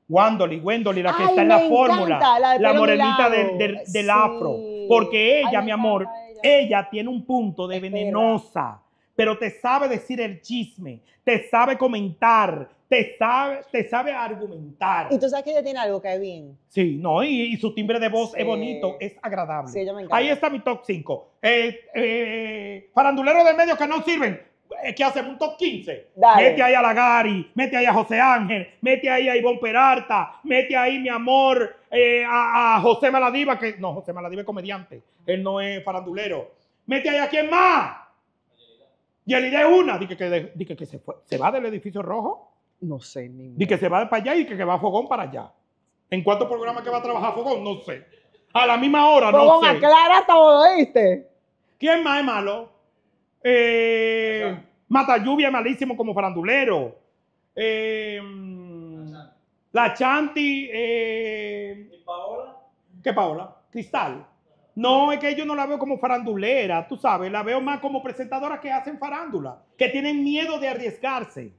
Wendolyn, Wendolyn, la que está en la fórmula. La, morenita del afro. Porque ella, mi amor, ella. tiene un punto de venenosa. Pero te sabe decir el chisme, te sabe comentar, te sabe, te sabe argumentar. Y tú sabes que ella tiene algo que es bien. Sí, no, y, su timbre de voz es bonito, es agradable. Ahí está mi top 5. Eh, eh, farandulero de medios que no sirven es que hace un top 15. Mete ahí a Lagari, Gary, mete ahí a José Ángel, mete ahí a Ivonne Peralta, mete ahí, mi amor, eh, a, José Maladiva, que no, José Maladiva es comediante, él no es farandulero. Mete ahí a quién más. Y el idea es una, dice que, se, se va del edificio rojo. No sé, ni. Dice que se va para allá y que, que va Fogón para allá. ¿En cuántos programa que va a trabajar Fogón? No sé. A la misma hora, no sé. Fogón, aclara todo, este ¿Quién más es malo? Eh, Mata Lluvia, malísimo como farandulero. Eh, la Chanti. Eh, ¿Y Paola? ¿Qué Paola? Cristal. No, es que yo no la veo como farandulera, tú sabes, la veo más como presentadora que hacen farándula, que tienen miedo de arriesgarse.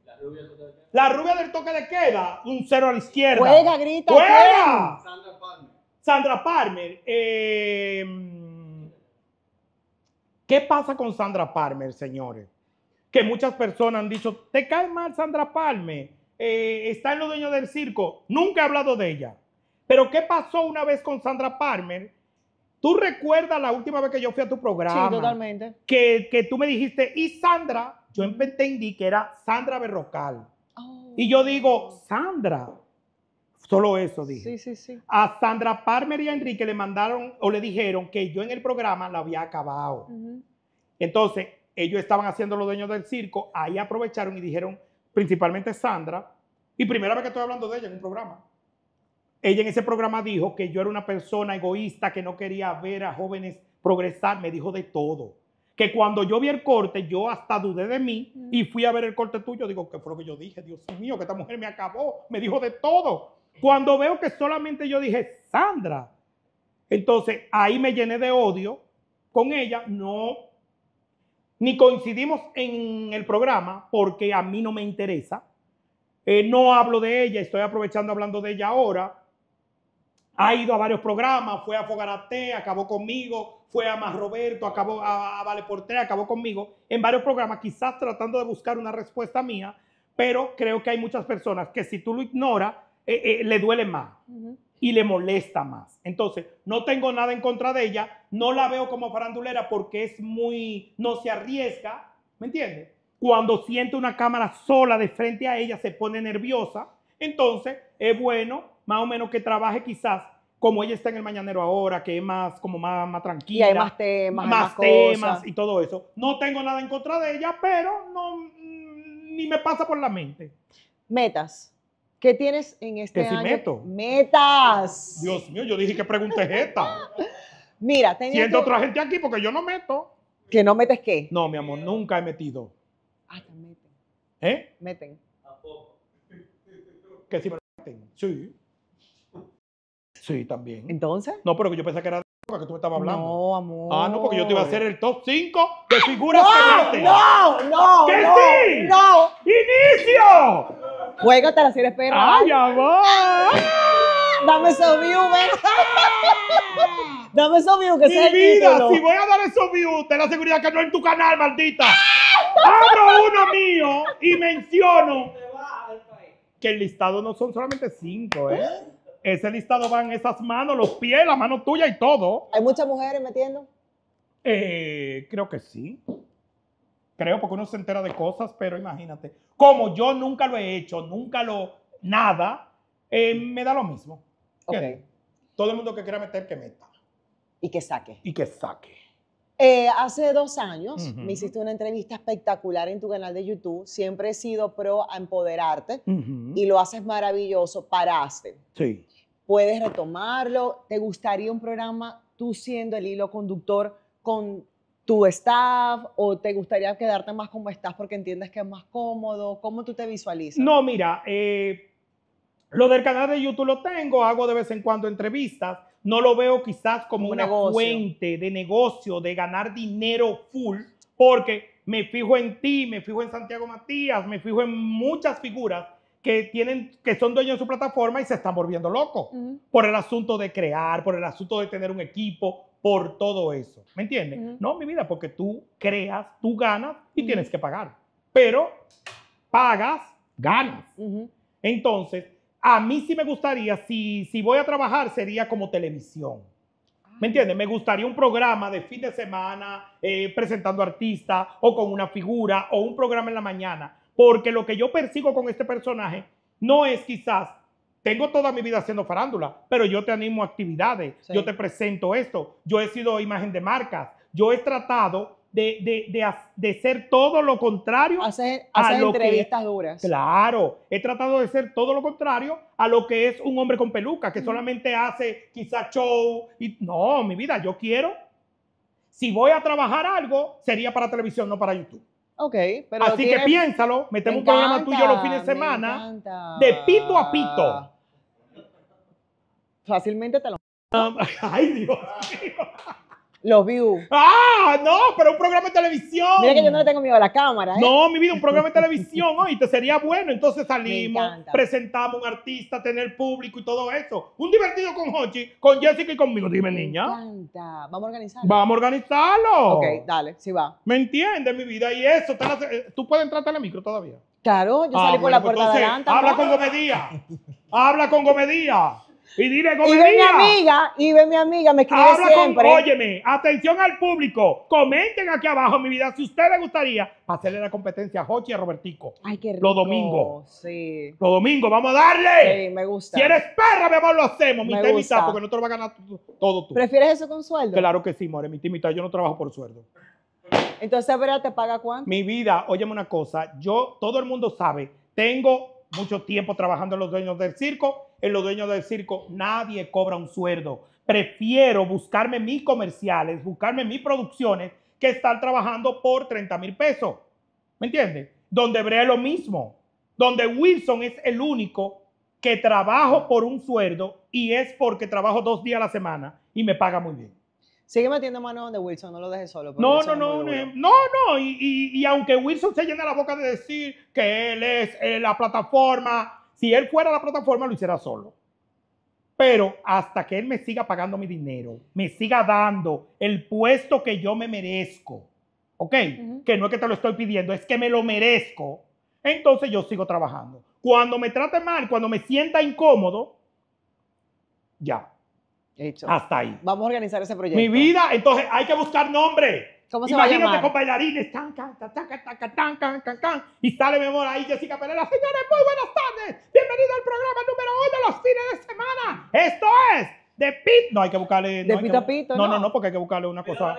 La rubia, del toque de, queda, un cero a la izquierda. Juega, grita. Juega. Sandra Palmer. Sandra Palmer. Eh, ¿Qué pasa con Sandra Palmer, señores? que muchas personas han dicho, te cae mal Sandra Palme, eh, está en los dueños del circo, nunca he hablado de ella. Pero ¿qué pasó una vez con Sandra Palmer? Tú recuerdas la última vez que yo fui a tu programa. Sí, totalmente. Que, tú me dijiste, y Sandra, yo em, entendí que era Sandra Berrocal. Oh. Y yo digo, Sandra, Solo eso dije. Sí, sí, sí. A Sandra Palmer y a Enrique le mandaron o le dijeron que yo en el programa la había acabado. Entonces, ellos estaban haciendo los dueños del circo, ahí aprovecharon y dijeron, principalmente Sandra, y primera vez que estoy hablando de ella en un programa, ella en ese programa dijo que yo era una persona egoísta que no quería ver a jóvenes progresar, me dijo de todo. Que cuando yo vi el corte, yo hasta dudé de mí mm. y fui a ver el corte tuyo. Digo, ¿qué fue lo que yo dije? Dios mío, que esta mujer me acabó, me dijo de todo. Cuando veo que solamente yo dije, Sandra. Entonces ahí me llené de odio con ella. No ni coincidimos en el programa porque a mí no me interesa. Eh, no hablo de ella, estoy aprovechando hablando de ella ahora. Ha ido a varios programas, fue a Fogarate, acabó conmigo, fue a Más Roberto, acabó a, Vale Portea, acabó conmigo, en varios programas, quizás tratando de buscar una respuesta mía, pero creo que hay muchas personas que si tú lo ignoras, eh, eh, le duele más y le molesta más. Entonces, no tengo nada en contra de ella, no la veo como farandulera porque es muy, no se arriesga, ¿me entiendes? Cuando siente una cámara sola de frente a ella, se pone nerviosa. Entonces, es bueno, más o menos que trabaje quizás como ella está en el mañanero ahora, que es más, como más, más tranquila. Y hay más temas. Más, temas y todo eso. No tengo nada en contra de ella, pero no, mm, ni me pasa por la mente. Metas. ¿Qué tienes en este año? Si meto? Metas. Dios mío, yo dije que pregunté esta. Mira, tengo. Siento otra gente aquí porque yo no meto. ¿Que no metes qué? No, mi amor, nunca he metido. Ah, te meten. ¿Eh? Meten. ¿A poco? Que si me meten. Sí. Sí, también. ¿Entonces? No, pero yo pensé que era que tú me estabas hablando. No, amor. Ah, no, porque yo te iba a hacer el top 5 de figuras no, No, no, ¿Que sí? No. ¡Inicio! Juégatela la eres perra. ¡Ay, amor! Dame esos views, ven. Dame esos views, que Mi sea el vida, si voy a dar esos views, ten la seguridad que no en tu canal, maldita. Abro uno mío y menciono que el listado no son solamente cinco, ¿eh? Ese listado van esas manos, los pies, la mano tuya y todo. ¿Hay muchas mujeres metiendo? Eh, creo que sí. Creo, porque uno se entera de cosas, pero imagínate. Como yo nunca lo he hecho, nunca lo. nada, eh, me da lo mismo. Ok. Todo el mundo que quiera meter, que meta. Y que saque. Y que saque. Eh, hace dos años me hiciste una entrevista espectacular en tu canal de YouTube. Siempre he sido pro a empoderarte y lo haces maravilloso. Paraste. Sí puedes retomarlo. ¿Te gustaría un programa tú siendo el hilo conductor con tu staff o te gustaría quedarte más como estás porque entiendes que es más cómodo? ¿Cómo tú te visualizas? No, mira, eh, lo del canal de YouTube lo tengo, hago de vez en cuando entrevistas, no lo veo quizás como, una fuente de negocio, de ganar dinero full, porque me fijo en ti, me fijo en Santiago Matías, me fijo en muchas figuras que tienen, que son dueños de su plataforma y se están volviendo locos por el asunto de crear, por el asunto de tener un equipo, por todo eso. ¿Me entiendes? No, mi vida, porque tú creas, tú ganas y tienes que pagar. Pero pagas, ganas. Entonces, a mí sí me gustaría, si, si voy a trabajar, sería como televisión. ¿Me ah. entiendes? Me gustaría un programa de fin de semana eh, presentando artistas o con una figura o un programa en la mañana porque lo que yo persigo con este personaje no es quizás, tengo toda mi vida haciendo farándula, pero yo te animo a actividades, yo te presento esto, yo he sido imagen de marcas, yo he tratado de, de, ser todo lo contrario. Hacer, entrevistas duras. Claro, he tratado de ser todo lo contrario a lo que es un hombre con peluca, que solamente hace quizás show. Y, no, mi vida, yo quiero. Si voy a trabajar algo, sería para televisión, no para YouTube. Ok, pero. Así que piénsalo, metemos un programa tuyo los fines de semana. De pito a pito. Fácilmente te lo. ay, Dios mío. Los views. ¡Ah! No, pero un programa de televisión. Mira que yo no le tengo miedo a la cámara. ¿eh? No, mi vida, un programa de televisión. Oye, te sería bueno. Entonces salimos, presentamos un artista, tener público y todo eso. Un divertido con Hochi, con Jessica y conmigo. Dime, niña. Vamos a organizarlo. Vamos a organizarlo. Ok, dale, sí va. ¿Me entiendes, mi vida? Y eso, eh, tú puedes entrar a micro todavía. Claro, yo ah, salí por la puerta de pues adelante. Habla con Gomedía. habla con Gomedía. Y dile, con Y ve mi amiga, y ve mi amiga, me escribe Habla siempre. Con, óyeme, atención al público. Comenten aquí abajo, mi vida, si a usted le gustaría hacerle la competencia a Jochi y a Robertico. Ay, qué rico. Los domingos. Sí. Los domingos, vamos a darle. Sí, me gusta. Si eres perra, mi amor, lo hacemos, mi y porque no lo va a ganar todo tú. ¿Prefieres eso con sueldo? Claro que sí, more, mi mitad. Yo no trabajo por sueldo. Entonces, ¿verdad? ¿Te paga cuánto? Mi vida, óyeme una cosa. Yo, todo el mundo sabe, tengo mucho tiempo trabajando en los dueños del circo. En los dueños del circo nadie cobra un sueldo. Prefiero buscarme mis comerciales, buscarme mis producciones, que estar trabajando por 30 mil pesos. ¿Me entiendes? Donde Brea es lo mismo. Donde Wilson es el único que trabajo por un sueldo y es porque trabajo dos días a la semana y me paga muy bien. Sigue metiendo mano donde Wilson, no lo dejes solo. No, no, no, no, no, y, y, y, aunque Wilson se llena la boca de decir que él es eh, la plataforma, si él fuera la plataforma lo hiciera solo. Pero hasta que él me siga pagando mi dinero, me siga dando el puesto que yo me merezco, ¿ok? Que no es que te lo estoy pidiendo, es que me lo merezco, entonces yo sigo trabajando. Cuando me trate mal, cuando me sienta incómodo, ya, Hecho. Hasta ahí. Vamos a organizar ese proyecto. Mi vida, entonces hay que buscar nombre. ¿Cómo se Imagínate con bailarines, y sale mi amor ahí Jessica Pereira. Señores, muy buenas tardes. Bienvenido al programa número uno de los fines de semana. Esto es de Pit. No hay que buscarle. De no a pito. No, no, no, porque hay que buscarle una cosa.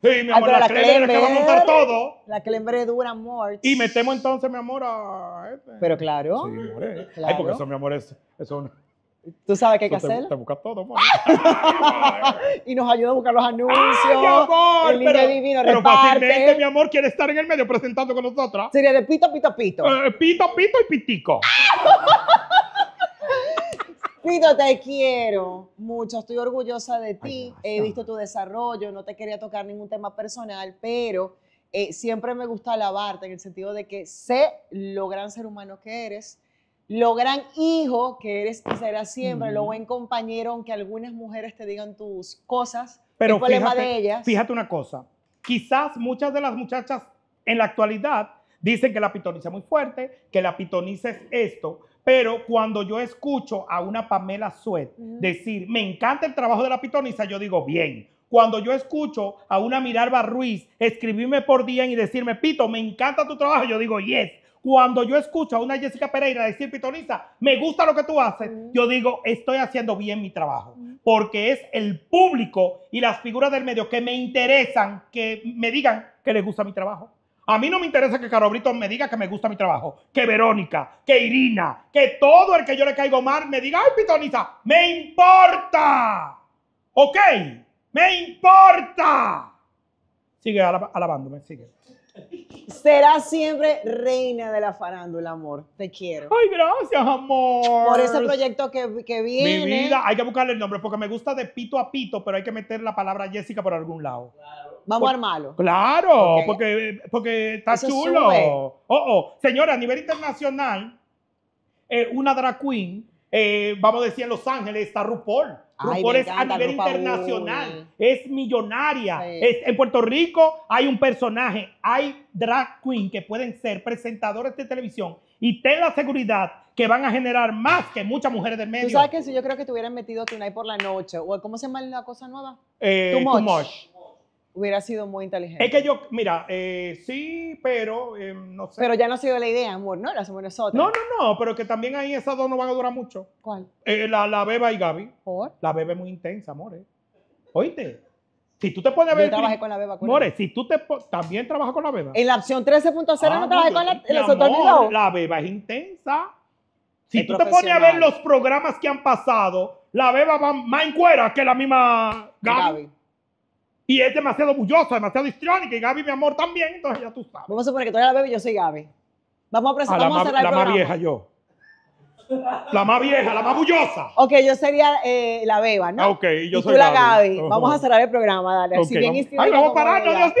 Sí, mi amor, la, que le que va a montar todo. La embre dura, amor. Y metemos entonces, mi amor, a... Pero claro. Sí, amor. Ay, porque eso, mi amor, es, es Tú sabes qué hay que hacer. Te, todo, Y nos ayuda a buscar los anuncios. ¡Ay, amor! El pero, divino pero fácilmente, mi amor, quiere estar en el medio presentando con nosotras. Sería de pito, pito, pito. Eh, pito, pito y pitico. Pito, te quiero mucho, estoy orgullosa de ti, he visto tu desarrollo, no te quería tocar ningún tema personal, pero eh, siempre me gusta alabarte en el sentido de que sé lo gran ser humano que eres, lo gran hijo que eres y será siempre, lo buen compañero, que algunas mujeres te digan tus cosas, Pero el problema fíjate, de ellas. Fíjate una cosa, quizás muchas de las muchachas en la actualidad dicen que la pitoniza es muy fuerte, que la pitoniza es esto, pero cuando yo escucho a una Pamela Suet decir, me encanta el trabajo de la pitoniza, yo digo, bien, cuando yo escucho a una Miralba Ruiz escribirme por día y decirme, Pito, me encanta tu trabajo, yo digo, yes, cuando yo escucho a una Jessica Pereira decir, Pitonisa, me gusta lo que tú haces, yo digo, estoy haciendo bien mi trabajo, porque es el público y las figuras del medio que me interesan que me digan que les gusta mi trabajo. A mí no me interesa que Caro Brito me diga que me gusta mi trabajo, que Verónica, que Irina, que todo el que yo le caigo mal me diga, ay, Pitonisa, me importa. ¿Ok? Me importa. Sigue alabándome, sigue. Será siempre reina de la farándula, amor. Te quiero. Ay, gracias, amor. Por ese proyecto que, que viene. Mi vida, hay que buscarle el nombre, porque me gusta de pito a pito, pero hay que meter la palabra Jessica por algún lado. Vamos a armarlo. Claro, porque, porque está chulo. Oh, oh, Señora, a nivel internacional, eh, una drag queen, eh, vamos a decir en Los Ángeles, está RuPaul a nivel internacional. Es millonaria. en Puerto Rico hay un personaje, hay drag queen que pueden ser presentadores de televisión y ten la seguridad que van a generar más que muchas mujeres del medio. Tú sabes que si yo creo que te hubieran metido Tonight por la noche, o ¿cómo se llama la cosa nueva? Eh, too, Hubiera sido muy inteligente. Es que yo, mira, eh, sí, pero eh, no sé. Pero ya no ha sido la idea, amor, ¿no? La hacemos nosotros. No, no, no, pero que también ahí esas dos no van a durar mucho. ¿Cuál? Eh, la, Beba y Gaby. ¿Por? La Beba es muy intensa, amores. ¿Oíste? Si tú te pones a ver. Yo trabajé con la beba. More, si tú te. También trabajas con la beba. En la opción 13.0 no ah, trabajas con la. la beba es intensa. Si tú te pones a ver los programas que han pasado, la beba va más en cuera que la misma Gaby. Y es demasiado bullosa, demasiado histriónica. Y Gaby, mi amor, también. Entonces ya tú sabes. Vamos a suponer que tú eres la beba y yo soy Gaby. Vamos a presentar. Ah, la, programa. la más vieja yo. La más vieja, la más bullosa. Ok, yo sería eh, la beba, ¿no? Ah, ok, yo y soy tú la Gaby. Vamos a cerrar el programa, dale. bien Ay, vamos a parar, Dios mío,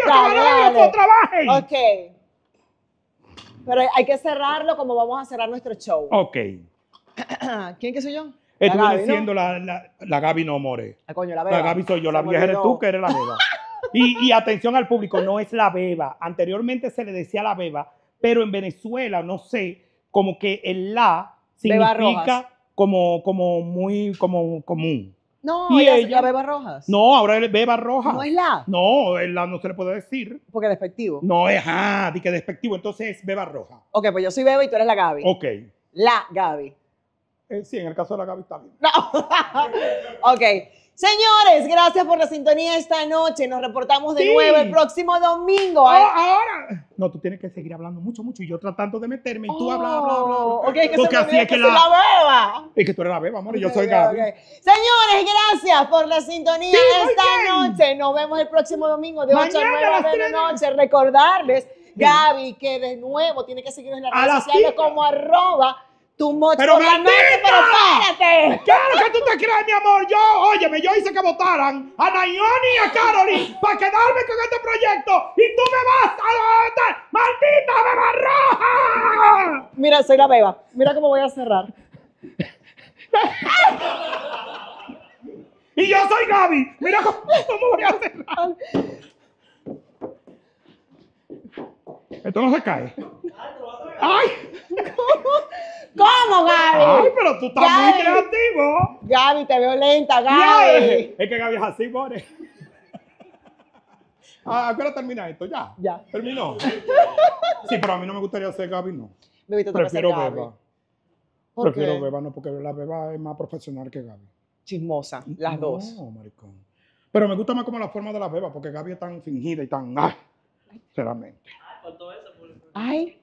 que trabajen. Ok. Pero hay que cerrarlo como vamos a cerrar nuestro show. Ok. ¿Quién que soy yo? Estuve diciendo la, la, Gaby no more. Ah, la, Gaby soy yo, la vieja eres tú que eres la beba. Y, atención al público, no es la beba. Anteriormente se le decía la beba, pero en Venezuela, no sé, como que el la significa como, como muy como común. No, y ella, beba rojas. No, ahora es beba roja. No es la. No, la no se le puede decir. Porque es despectivo. No, es ah, di que despectivo, entonces es beba roja. Ok, pues yo soy beba y tú eres la Gaby. Ok. La Gaby. Eh, sí, en el caso de la Gaby está bien. No. ok. Señores, gracias por la sintonía esta noche. Nos reportamos de nuevo el próximo domingo. ¿eh? Oh, ahora. No, tú tienes que seguir hablando mucho, mucho. Y yo tratando de meterme y tú habla, habla, habla. Oh, ok, que Porque así es que, la... beba. Es que tú eres la beba, amor, y yo soy Gaby. Señores, gracias por la sintonía esta noche. Nos vemos el próximo domingo de 8 a 9 de la noche. Recordarles, Gaby, que de nuevo tiene que seguir en las redes sociales como arroba pero realmente, Claro que tú te crees, mi amor. Yo, óyeme, yo hice que votaran a Nayoni y a Carolyn para quedarme con este proyecto. Y tú me vas a... ¡Maldita beba roja! Mira, soy la beba. Mira cómo voy a cerrar. y yo soy Gaby. Mira cómo, cómo voy a cerrar. Esto no se cae. ¡Ay! ¿Cómo? Gaby? Ay, pero tú estás muy creativo. Gaby, te veo lenta, Gaby. Eh, es que Gaby es así, more. Ah, ¿A qué termina esto? ¿Ya? Ya. ¿Terminó? Sí, pero a mí no me gustaría ser Gaby, no. Prefiero Beba. Prefiero Beba, no, porque la Beba es más profesional que Gaby. Chismosa, las dos. No, maricón. Pero me gusta más como la forma de la Beba, porque Gaby es tan fingida y tan... ¡Ah! Sinceramente. Ay, por todo eso. Ay.